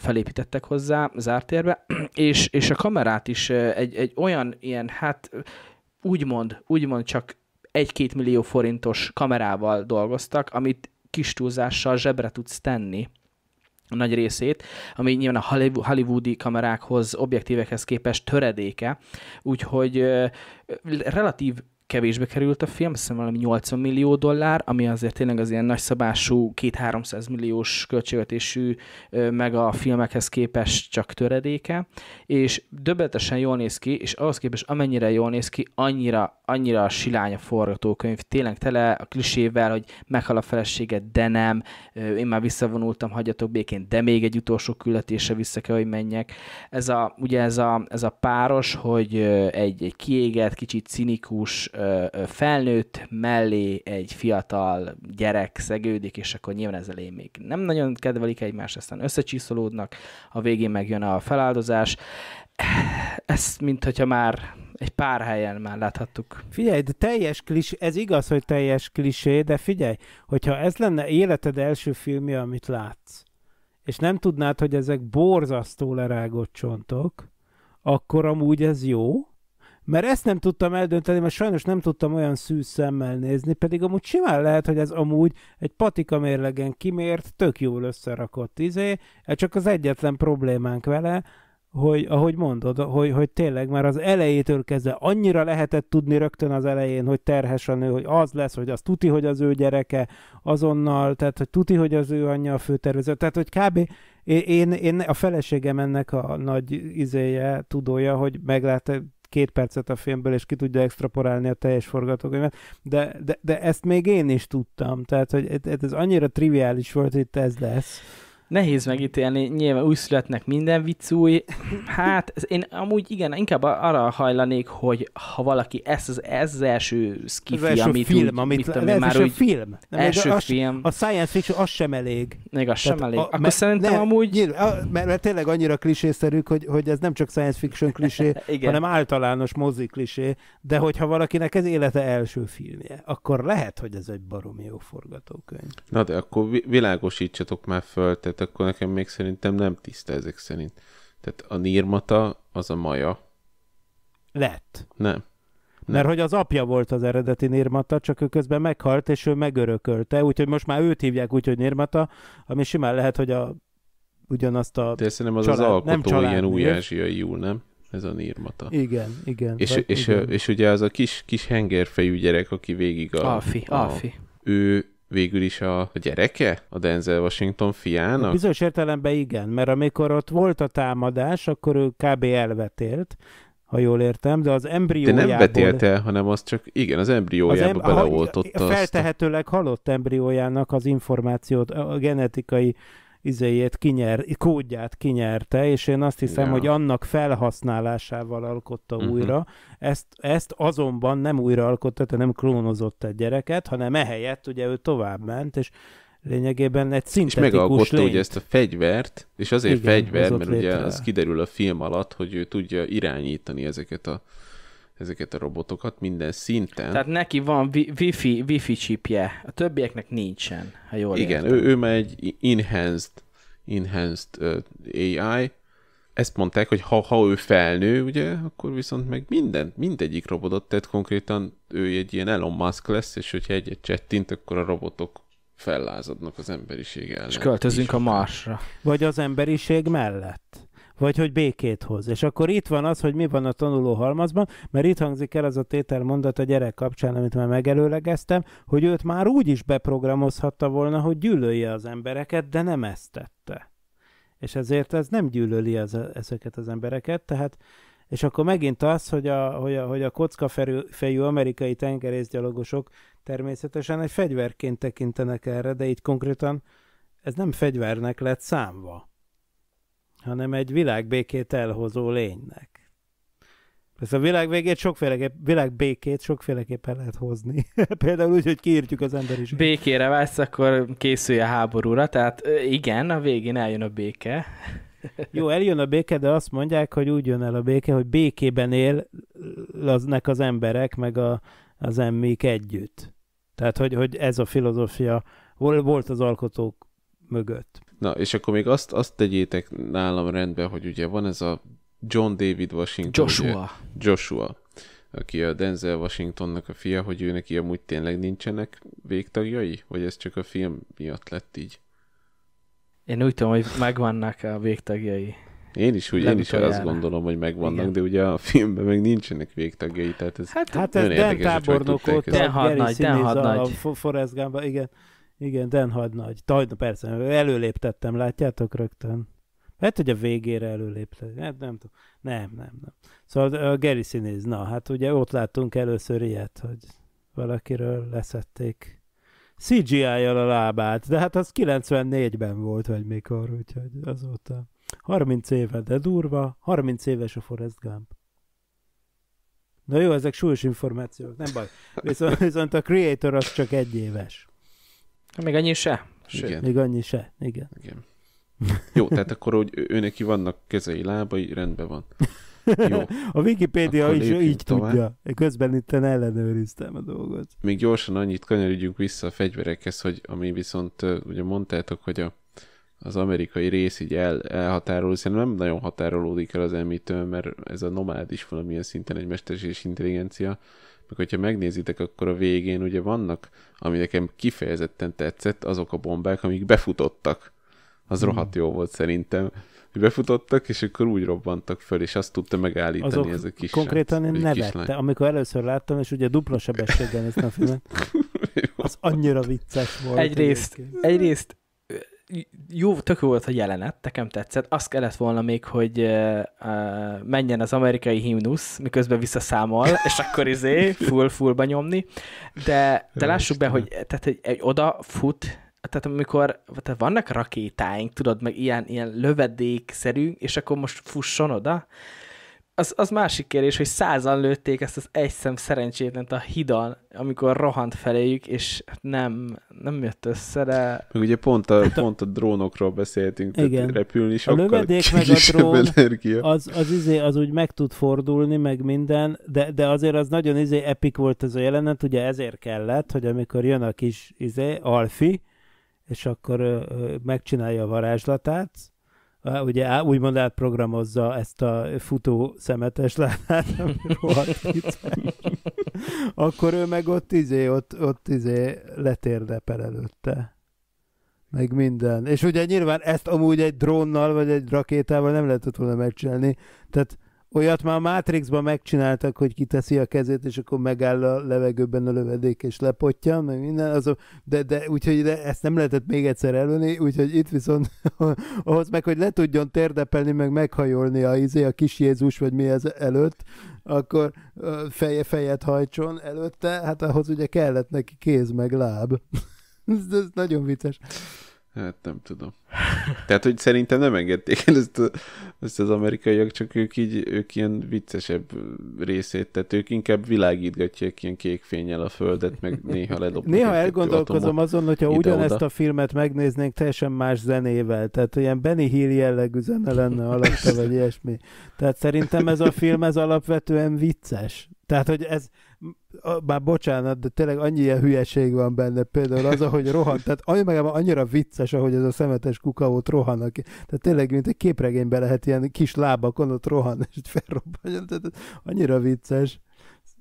felépítettek hozzá zártérbe, és, és a kamerát is egy, egy olyan ilyen, hát úgymond, úgymond csak egy-két millió forintos kamerával dolgoztak, amit kis túlzással zsebre tudsz tenni nagy részét, ami nyilván a hollywoodi kamerákhoz, objektívekhez képest töredéke, úgyhogy relatív kevésbe került a film, hiszen valami 80 millió dollár, ami azért tényleg az ilyen nagyszabású, 2-300 milliós költségvetésű, meg a filmekhez képest csak töredéke, és döbbetesen jól néz ki, és ahhoz képest amennyire jól néz ki, annyira, annyira silány a forgatókönyv, tényleg tele a klisével, hogy meghal a feleséget, de nem, én már visszavonultam, hagyjatok békén, de még egy utolsó küldetése vissza kell, hogy menjek. Ez a, ugye ez a, ez a páros, hogy egy, egy kiégett, kicsit cinikus, felnőtt mellé egy fiatal gyerek szegődik, és akkor nyilván ez elején még nem nagyon kedvelik egymást, aztán összecsiszolódnak, a végén megjön a feláldozás. Ezt, mint hogyha már egy pár helyen már láthattuk. Figyelj, de teljes klisé, ez igaz, hogy teljes klisé, de figyelj, hogyha ez lenne életed első filmje, amit látsz, és nem tudnád, hogy ezek borzasztó lerágott csontok, akkor amúgy ez jó, mert ezt nem tudtam eldönteni, mert sajnos nem tudtam olyan szűz szemmel nézni, pedig amúgy simán lehet, hogy ez amúgy egy patika mérlegen kimért, tök jól összerakott izé, e csak az egyetlen problémánk vele, hogy ahogy mondod, hogy, hogy tényleg már az elejétől kezdve annyira lehetett tudni rögtön az elején, hogy terhes a nő, hogy az lesz, hogy az tuti, hogy az ő gyereke azonnal, tehát hogy tuti, hogy az ő anyja a főtervező. Tehát, hogy kb. Én, én, én a feleségem ennek a nagy izéje, tudója, hogy meglátta, két percet a filmből, és ki tudja extraporálni a teljes forgatókönyvet, de, de, de ezt még én is tudtam, tehát hogy ez annyira triviális volt, hogy itt ez lesz. Nehéz megítélni, nyilván új születnek minden vicc új. Hát én amúgy igen, inkább arra hajlanék, hogy ha valaki ez az, ez az első skifi, az első amit film, úgy, amit mit tudom, ez már első úgy, film. Nem, első az, film. A science fiction az sem elég. Még az Tehát sem elég. A, Akkor mert, szerintem nem, amúgy... Nyilván, a, mert, mert, tényleg annyira klisészerűk, hogy, hogy ez nem csak science fiction klisé, hanem általános mozi klisé, de hogyha valakinek ez élete első filmje, akkor lehet, hogy ez egy baromi jó forgatókönyv. Na de akkor világosítsatok már föl, tehát fajt, akkor nekem még szerintem nem tiszta ezek szerint. Tehát a nirmata az a maja. Lett. Nem. Nem. Mert hogy az apja volt az eredeti Nirmata, csak ő közben meghalt, és ő megörökölte, úgyhogy most már őt hívják úgy, hogy Nirmata, ami simán lehet, hogy a ugyanazt a De szerintem az család, az alkotó nem család, ilyen új nem? Ez a Nirmata. Igen, igen. És, vagy, és, igen. és ugye az a kis, kis hengerfejű gyerek, aki végig a... Alfi, a, Alfi. Ő, végül is a gyereke a Denzel Washington fiának? Bizonyos értelemben igen, mert amikor ott volt a támadás, akkor ő kb. elvetélt, ha jól értem, de az embriójából... De nem betélte, hanem az csak, igen, az embriójába az em... beleoltotta Feltehetőleg azt. halott embriójának az információt, a genetikai izéjét kinyer, kódját kinyerte, és én azt hiszem, ja. hogy annak felhasználásával alkotta uh-huh. újra. Ezt, ezt azonban nem újra alkotta, nem klónozott egy gyereket, hanem ehelyett ugye ő tovább ment és lényegében egy szintetikus És megalkotta ugye ezt a fegyvert, és azért Igen, fegyver, mert létre. ugye az kiderül a film alatt, hogy ő tudja irányítani ezeket a ezeket a robotokat minden szinten. Tehát neki van wifi, wifi chipje, a többieknek nincsen, ha jól Igen, értem. ő, ő már egy enhanced, enhanced AI, ezt mondták, hogy ha, ha ő felnő, ugye, akkor viszont meg mindent, mindegyik robotot, tehát konkrétan ő egy ilyen Elon Musk lesz, és hogyha egyet csettint, akkor a robotok fellázadnak az emberiség ellen. És költözünk a Marsra. Vagy az emberiség mellett vagy hogy békét hoz. És akkor itt van az, hogy mi van a tanuló halmazban, mert itt hangzik el az a tétel mondat a gyerek kapcsán, amit már megelőlegeztem, hogy őt már úgy is beprogramozhatta volna, hogy gyűlölje az embereket, de nem ezt tette. És ezért ez nem gyűlöli az, ezeket az embereket, tehát és akkor megint az, hogy a, hogy a, hogy a kockafejű amerikai tengerészgyalogosok természetesen egy fegyverként tekintenek erre, de így konkrétan ez nem fegyvernek lett számva hanem egy világbékét elhozó lénynek. Ez a világ végét sokféleképp, világ békét sokféleképpen lehet hozni. Például úgy, hogy kiírtjuk az emberiséget. Békére vágysz, akkor készülj a háborúra, tehát igen, a végén eljön a béke. Jó, eljön a béke, de azt mondják, hogy úgy jön el a béke, hogy békében él nek az emberek, meg a, az emmék együtt. Tehát, hogy, hogy ez a filozófia volt az alkotók mögött. Na, és akkor még azt, azt tegyétek nálam rendbe, hogy ugye van ez a John David Washington. Joshua. Ugye? Joshua aki a Denzel Washingtonnak a fia, hogy ő neki amúgy tényleg nincsenek végtagjai? Vagy ez csak a film miatt lett így? Én úgy tudom, hogy megvannak a végtagjai. Én is, úgy, én is azt gondolom, hogy megvannak, Igen. de ugye a filmben meg nincsenek végtagjai, tehát ez hát, hát ez érdekes, Tábornok ott, tudták Den hadnagy, den hadnagy. A Forrest Gump-ba, igen. Igen, Den Hadnagy. Tajna, persze, előléptettem, látjátok rögtön. Hát, hogy a végére előléptettem. Hát nem tudom. Nem, nem, nem. Szóval a Geri színész, na, hát ugye ott láttunk először ilyet, hogy valakiről leszették CGI-jal a lábát, de hát az 94-ben volt, vagy mikor, úgyhogy azóta 30 éve, de durva, 30 éves a Forrest Gump. Na jó, ezek súlyos információk, nem baj. Viszont, viszont a Creator az csak egy éves. Hát még annyi se. Sőt. Igen. Még annyi se, igen. igen. Jó, tehát akkor, hogy neki vannak kezei, lábai, rendben van. Jó. A Wikipédia akkor is így tovább. tudja. Közben itt ellenőriztem a dolgot. Még gyorsan annyit kanyarodjunk vissza a fegyverekhez, hogy ami viszont, ugye mondtátok, hogy a, az amerikai rész így el, elhatárolódik, szerintem nem nagyon határolódik el az emi mert ez a nomád is valamilyen szinten egy mesterséges intelligencia, meg hogyha megnézitek, akkor a végén ugye vannak, ami nekem kifejezetten tetszett, azok a bombák, amik befutottak. Az hmm. rohadt jó volt szerintem hogy befutottak, és akkor úgy robbantak föl, és azt tudta megállítani Azok ez a kis Konkrétan hát, én nevette, amikor először láttam, és ugye dupla sebességgel ezt a filmet. Az annyira vicces volt. Egyrészt, egyrészt jó, tök jó volt a jelenet, nekem tetszett. Azt kellett volna még, hogy uh, menjen az amerikai himnusz, miközben visszaszámol, és akkor izé full-fullba nyomni. De, de lássuk be, hogy, tehát, hogy egy oda fut, tehát amikor tehát vannak rakétáink, tudod, meg ilyen, ilyen lövedékszerű, és akkor most fusson oda, az, az másik kérdés, hogy százan lőtték ezt az egy szem szerencsétlent a hidal, amikor rohant feléjük, és nem, nem jött össze, de... Meg ugye pont a, hát pont a drónokról beszéltünk, Igen. tehát repülni sokkal a lövedék meg a drón, energia. az, az, izé, az úgy meg tud fordulni, meg minden, de, de azért az nagyon izé epik volt ez a jelenet, ugye ezért kellett, hogy amikor jön a kis izé, Alfi, és akkor ö, ö, megcsinálja a varázslatát, ugye úgymond átprogramozza ezt a futó szemetes ládát, akkor ő meg ott izé, ott, ott izé letérdepel előtte. Meg minden. És ugye nyilván ezt amúgy egy drónnal vagy egy rakétával nem lehetett volna megcsinálni. Tehát Olyat már a Matrixban megcsináltak, hogy kiteszi a kezét, és akkor megáll a levegőben a lövedék, és lepotja, meg minden, az, de, de, úgyhogy de ezt nem lehetett még egyszer előni, úgyhogy itt viszont ahhoz meg, hogy le tudjon térdepelni, meg meghajolni a, izé, a kis Jézus, vagy mi ez előtt, akkor feje, fejet hajtson előtte, hát ahhoz ugye kellett neki kéz meg láb. ez, ez nagyon vicces. Hát nem tudom. Tehát, hogy szerintem nem engedték el ezt, a, ezt az amerikaiak, csak ők így, ők ilyen viccesebb részét, tehát ők inkább világítgatják ilyen kék fényel a földet, meg néha ledobják. Néha elgondolkozom azon, hogyha ugyanezt a filmet megnéznénk teljesen más zenével, tehát ilyen Benny Hill jellegű zene lenne alatta, vagy ilyesmi. Tehát szerintem ez a film, ez alapvetően vicces. Tehát, hogy ez, már bocsánat, de tényleg annyi ilyen hülyeség van benne, például az, ahogy rohan, tehát annyira, annyira vicces, ahogy ez a szemetes kuka ott rohan, aki, tehát tényleg, mint egy képregénybe lehet ilyen kis lábakon ott rohan, és felrobbanja, tehát annyira vicces.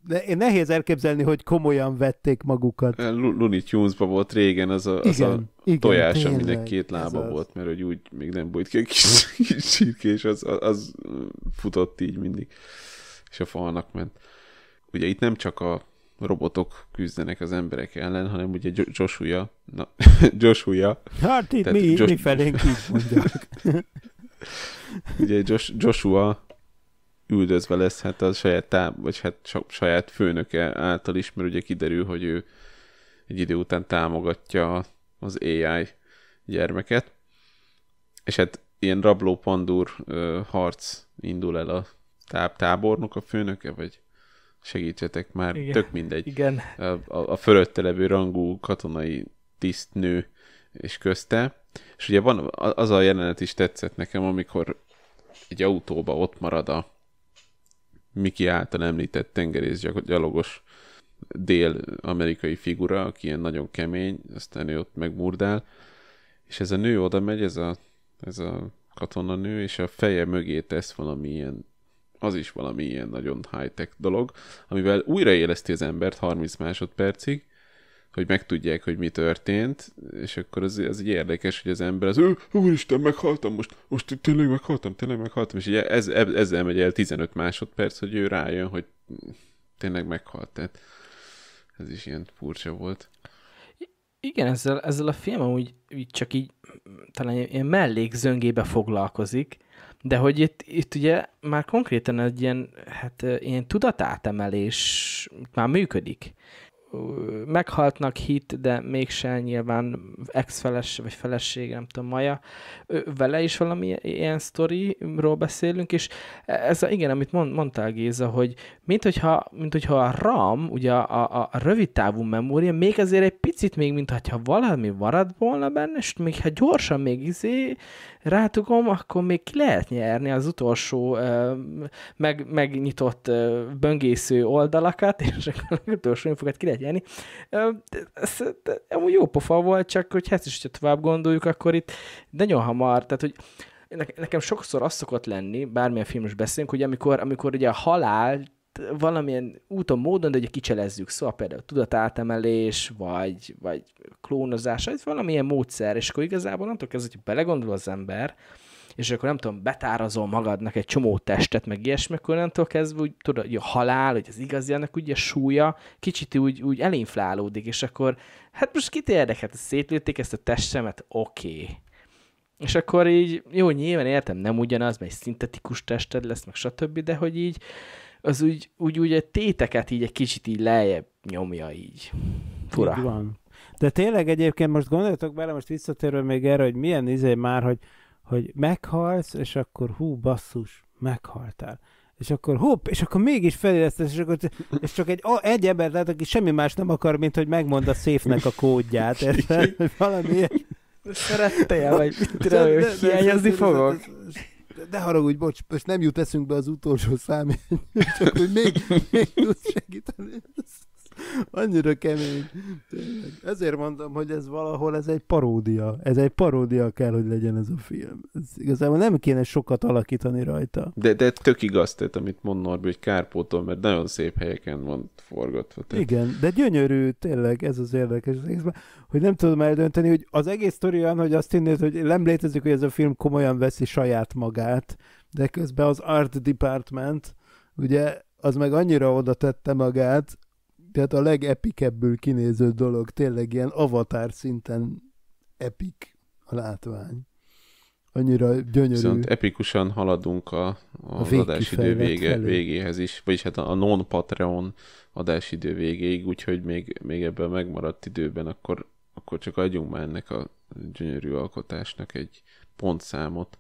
De én nehéz elképzelni, hogy komolyan vették magukat. Looney tunes volt régen az a, az igen, a igen, tojás, tényleg, aminek két lába az volt, mert hogy úgy még nem bújt ki a kis, kis csirkés, az, az, az futott így mindig, és a falnak ment ugye itt nem csak a robotok küzdenek az emberek ellen, hanem ugye Joshua, na, Joshua. Hát itt mi, Josh... mi felénk is mondják. ugye Joshua üldözve lesz hát a saját táb, vagy hát saját főnöke által is, mert ugye kiderül, hogy ő egy idő után támogatja az AI gyermeket. És hát ilyen rabló pandúr harc indul el a táb, tábornok a főnöke, vagy segítsetek már, Igen. tök mindegy. Igen. A, a, a fölötte levő rangú katonai tisztnő és közte. És ugye van, az a jelenet is tetszett nekem, amikor egy autóba ott marad a Miki által említett tengerész gyalogos dél-amerikai figura, aki ilyen nagyon kemény, aztán ő ott megmurdál, és ez a nő oda megy, ez a, ez a katonanő, és a feje mögé tesz valami ilyen az is valami ilyen nagyon high-tech dolog, amivel újraéleszti az embert 30 másodpercig, hogy megtudják, hogy mi történt, és akkor az, az egy érdekes, hogy az ember az, úristen, meghaltam most, most tényleg meghaltam, tényleg meghaltam, és ugye ez, ez, ezzel megy el 15 másodperc, hogy ő rájön, hogy tényleg meghalt, tehát ez is ilyen furcsa volt. Igen, ezzel, ezzel a film amúgy csak így talán ilyen mellék zöngébe foglalkozik, de hogy itt, itt ugye már konkrétan egy ilyen, hát ilyen tudatátemelés már működik. Meghaltnak hit, de mégse nyilván ex-feles vagy feleség, nem tudom, Maja, vele is valami ilyen sztoriról beszélünk, és ez a, igen, amit mond, mondtál Géza, hogy mint hogyha, mint hogyha a RAM, ugye a, a, a rövid távú memória, még azért egy picit még, mintha valami marad volna benne, és még ha hát gyorsan még izé, rátugom, akkor még ki lehet nyerni az utolsó ö, meg, megnyitott ö, böngésző oldalakat, és akkor az utolsó infokat ki lehet nyerni. Ö, ez, amúgy jó pofa volt, csak hogy ezt hát is, hogyha tovább gondoljuk, akkor itt nagyon hamar, tehát hogy nekem sokszor az szokott lenni, bármilyen filmes beszélünk, hogy amikor, amikor ugye a halál valamilyen úton, módon, de ugye kicselezzük, szóval például tudatátemelés, vagy, vagy klónozás, vagy valamilyen módszer, és akkor igazából nem ez, hogy belegondol az ember, és akkor nem tudom, betárazol magadnak egy csomó testet, meg ilyesmi, akkor onnantól ez, úgy tudod, hogy a halál, hogy az igazi, ennek ugye a súlya kicsit úgy, úgy elinflálódik, és akkor hát most kit érdekel, hát szétlőtték ezt a testemet, oké. Okay. És akkor így, jó, nyilván értem, nem ugyanaz, mert egy szintetikus tested lesz, meg stb., de hogy így, az úgy, úgy, úgy a téteket így egy kicsit így lejjebb nyomja így. Fura. Így van. De tényleg egyébként most gondoltok bele, most visszatérve még erre, hogy milyen izé már, hogy, hogy meghalsz, és akkor hú, basszus, meghaltál. És akkor hopp, és akkor mégis felélesztesz, és, akkor, és csak egy, egy ember lehet, aki semmi más nem akar, mint hogy megmond a széfnek a kódját. Érted? Valami ilyen. Szerettél, vagy mit tudom, hogy hiányozni fogok? Ez, ez, ez, ne haragudj, bocs, most nem jut eszünkbe az utolsó szám, csak hogy még, még tudsz segíteni. Annyira kemény. Tényleg. Ezért mondom, hogy ez valahol ez egy paródia. Ez egy paródia kell, hogy legyen ez a film. Ez igazából nem kéne sokat alakítani rajta. De, de tök igaz, tehát amit mond Norbi, hogy kárpótol, mert nagyon szép helyeken van forgatva. Tehát... Igen, de gyönyörű, tényleg ez az érdekes az hogy nem tudom eldönteni, hogy az egész sztori olyan, hogy azt hinnéd, hogy nem létezik, hogy ez a film komolyan veszi saját magát, de közben az art department, ugye az meg annyira oda tette magát, tehát a legepikebbül kinéző dolog tényleg ilyen avatár szinten epik a látvány. Annyira gyönyörű. Viszont epikusan haladunk a, a, a adásidő vége, végéhez is, vagyis hát a non-Patreon adásidő végéig, úgyhogy még, még ebben megmaradt időben, akkor, akkor csak adjunk már ennek a gyönyörű alkotásnak egy pontszámot.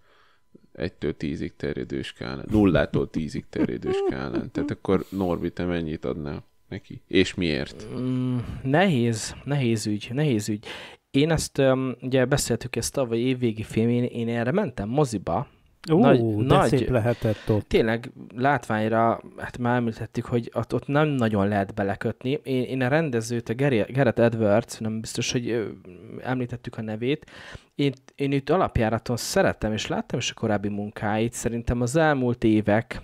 1-től 10-ig terjedő skálán, 0-tól 10-ig terjedő skálán. Tehát akkor Norbi, te mennyit adnál? neki? És miért? Mm, nehéz, nehéz ügy, nehéz ügy. Én ezt, ugye beszéltük ezt tavaly évvégi filmén, én erre mentem moziba, Ú, nagy, de nagy, szép lehetett ott. Tényleg látványra, hát már említettük, hogy ott, ott nem nagyon lehet belekötni. Én, én a rendezőt, a Gerrit Edwards, nem biztos, hogy említettük a nevét, én, én itt alapjáraton szerettem, és láttam is a korábbi munkáit. Szerintem az elmúlt évek,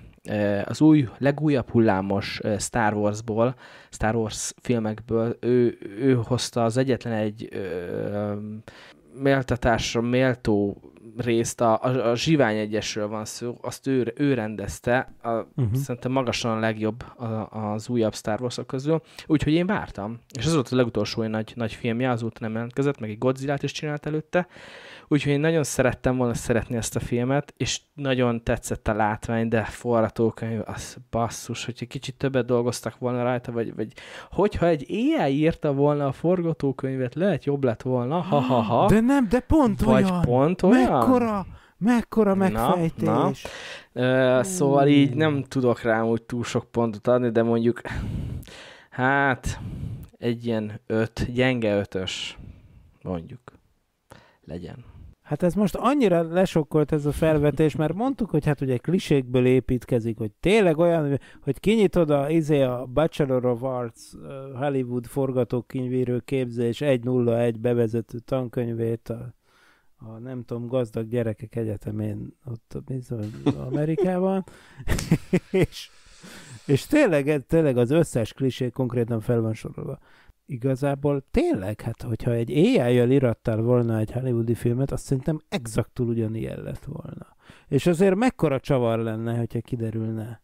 az új, legújabb hullámos Star Wars-ból, Star Wars filmekből ő, ő hozta az egyetlen egy ö, méltatásra méltó részt, a, a, a Zsivány Egyesről van szó, azt ő, ő rendezte, a, uh-huh. szerintem magasan a legjobb a, az újabb Star wars közül, úgyhogy én vártam, és ez volt a legutolsó nagy, nagy filmje, azóta nem jelentkezett, meg egy Godzilla-t is csinált előtte, Úgyhogy én nagyon szerettem volna szeretni ezt a filmet, és nagyon tetszett a látvány, de forratókönyv, az basszus, hogyha kicsit többet dolgoztak volna rajta, vagy, vagy hogyha egy éjjel írta volna a forgatókönyvet, lehet jobb lett volna, ha-ha-ha. De nem, de pont vagy olyan. Vagy pont olyan. Mekkora? Mekkora megfejtés! Na, na. Ö, szóval így nem tudok rám úgy túl sok pontot adni, de mondjuk hát egy ilyen öt, gyenge ötös mondjuk legyen. Hát ez most annyira lesokkolt ez a felvetés, mert mondtuk, hogy hát ugye klisékből építkezik, hogy tényleg olyan, hogy kinyitod a, izé a Bachelor of Arts Hollywood forgatókönyvírő képzés 101 bevezető tankönyvét a, a nem tudom, gazdag gyerekek egyetemén ott bizony Amerikában, és, és tényleg, tényleg az összes klisé konkrétan fel van sorolva igazából tényleg, hát hogyha egy éjjel irattál volna egy hollywoodi filmet, azt szerintem exaktul ugyanilyen lett volna. És azért mekkora csavar lenne, hogyha kiderülne.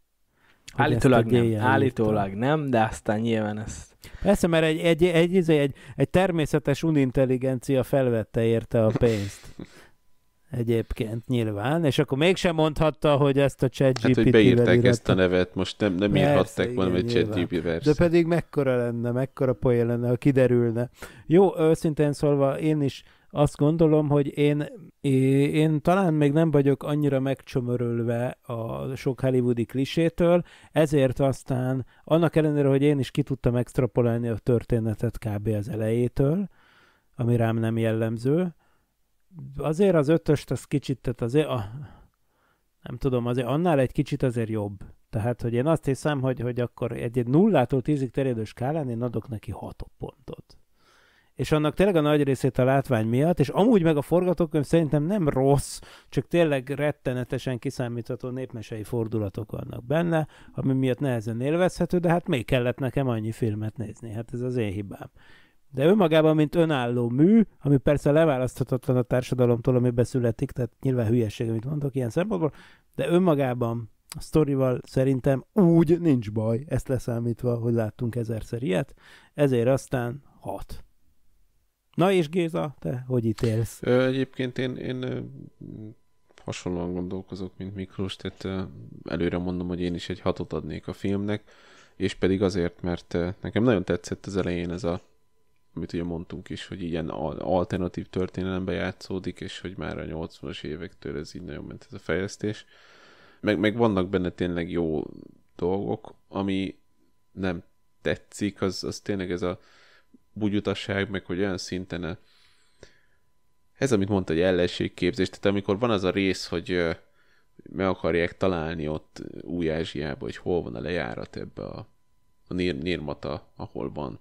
Hogy állítólag nem, állítólag nem, de aztán nyilván ezt... Persze, mert egy, egy, egy, egy, izé, egy, egy természetes unintelligencia felvette érte a pénzt egyébként nyilván, és akkor mégsem mondhatta, hogy ezt a chat Hát, hogy beírták írhatta. ezt a nevet, most nem, nem Persze, írhatták valami chat verset. De pedig mekkora lenne, mekkora poén lenne, ha kiderülne. Jó, őszintén szólva, én is azt gondolom, hogy én, én talán még nem vagyok annyira megcsomörölve a sok hollywoodi klisétől, ezért aztán, annak ellenére, hogy én is ki tudtam extrapolálni a történetet kb. az elejétől, ami rám nem jellemző, azért az ötöst az kicsit, tehát azért, a, nem tudom, azért annál egy kicsit azért jobb. Tehát, hogy én azt hiszem, hogy, hogy akkor egy, egy nullától tízig terjedő skálán én adok neki hat pontot. És annak tényleg a nagy részét a látvány miatt, és amúgy meg a forgatókönyv szerintem nem rossz, csak tényleg rettenetesen kiszámítható népmesei fordulatok vannak benne, ami miatt nehezen élvezhető, de hát még kellett nekem annyi filmet nézni, hát ez az én hibám. De önmagában, mint önálló mű, ami persze leválaszthatatlan a társadalomtól, amiben születik, tehát nyilván hülyeség, amit mondok ilyen szempontból, de önmagában a sztorival szerintem úgy nincs baj, ezt leszámítva, hogy láttunk ezerszer ilyet, ezért aztán hat. Na és Géza, te hogy ítélsz? Ö, egyébként én, én hasonlóan gondolkozok, mint Miklós, tehát előre mondom, hogy én is egy hatot adnék a filmnek, és pedig azért, mert nekem nagyon tetszett az elején ez a amit ugye mondtunk is, hogy ilyen alternatív történelembe játszódik, és hogy már a 80-as évektől ez így nagyon ment ez a fejlesztés. Meg, meg vannak benne tényleg jó dolgok, ami nem tetszik, az, az tényleg ez a bugyutaság, meg hogy olyan szinten a, ez, amit mondta, egy ellenségképzés, tehát amikor van az a rész, hogy meg akarják találni ott Új-Ázsiába, hogy hol van a lejárat ebbe a, a Nir- Nirmata, ahol van.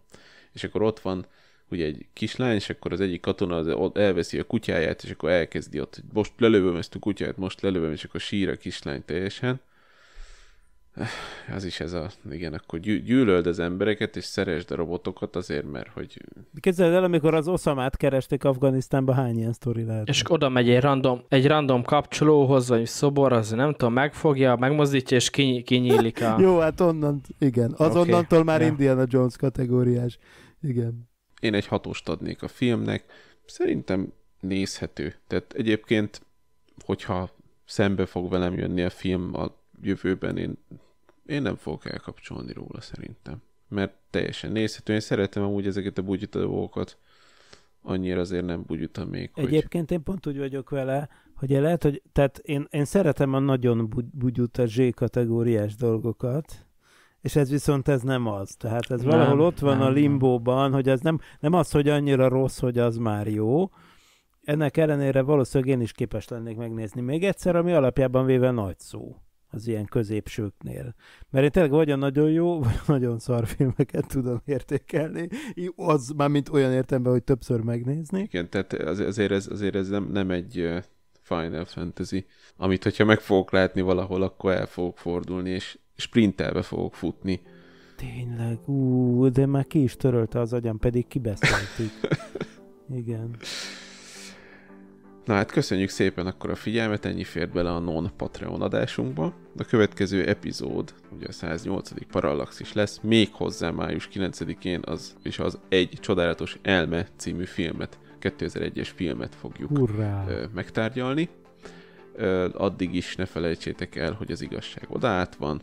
És akkor ott van ugye egy kislány, és akkor az egyik katona az elveszi a kutyáját, és akkor elkezdi ott, hogy most lelövöm ezt a kutyát, most lelövöm, és akkor sír a kislány teljesen. Az is ez a, igen, akkor gyű, gyűlöld az embereket, és szeresd a robotokat azért, mert hogy... Képzeld el, amikor az Oszamát keresték Afganisztánba, hány ilyen sztori lehet? És oda megy egy random, egy random kapcsolóhoz, vagy szobor, az nem tudom, megfogja, megmozdítja, és kiny- kinyílik a... Jó, hát onnan, igen. Az okay. onnantól már ja. Indiana Jones kategóriás. Igen én egy hatost adnék a filmnek, szerintem nézhető. Tehát egyébként, hogyha szembe fog velem jönni a film a jövőben, én, én nem fogok elkapcsolni róla szerintem. Mert teljesen nézhető. Én szeretem amúgy ezeket a bugyuta dolgokat. Annyira azért nem bugyuta még. Egyébként hogy... én pont úgy vagyok vele, hogy lehet, hogy tehát én, én szeretem a nagyon bugyuta Z kategóriás dolgokat, és ez viszont ez nem az. Tehát ez nem, valahol ott van nem, a limbóban, hogy ez nem, nem az, hogy annyira rossz, hogy az már jó. Ennek ellenére valószínűleg én is képes lennék megnézni még egyszer, ami alapjában véve nagy szó az ilyen középsőknél. Mert én tényleg vagy a nagyon jó, vagy a nagyon szar filmeket tudom értékelni. Az már mint olyan értemben, hogy többször megnézni. Igen, tehát az, azért ez, azért ez nem, nem egy Final Fantasy, amit hogyha meg fogok látni valahol, akkor el fogok fordulni, és sprintelve fogok futni. Tényleg, ú, de már ki is törölte az agyam, pedig kibeszélték. Igen. Na hát köszönjük szépen akkor a figyelmet, ennyi fért bele a non-Patreon adásunkba. A következő epizód, ugye a 108. Parallax is lesz, még hozzá május 9-én az, és az Egy Csodálatos Elme című filmet, 2001-es filmet fogjuk Hurrá. megtárgyalni. Addig is ne felejtsétek el, hogy az igazság oda át van,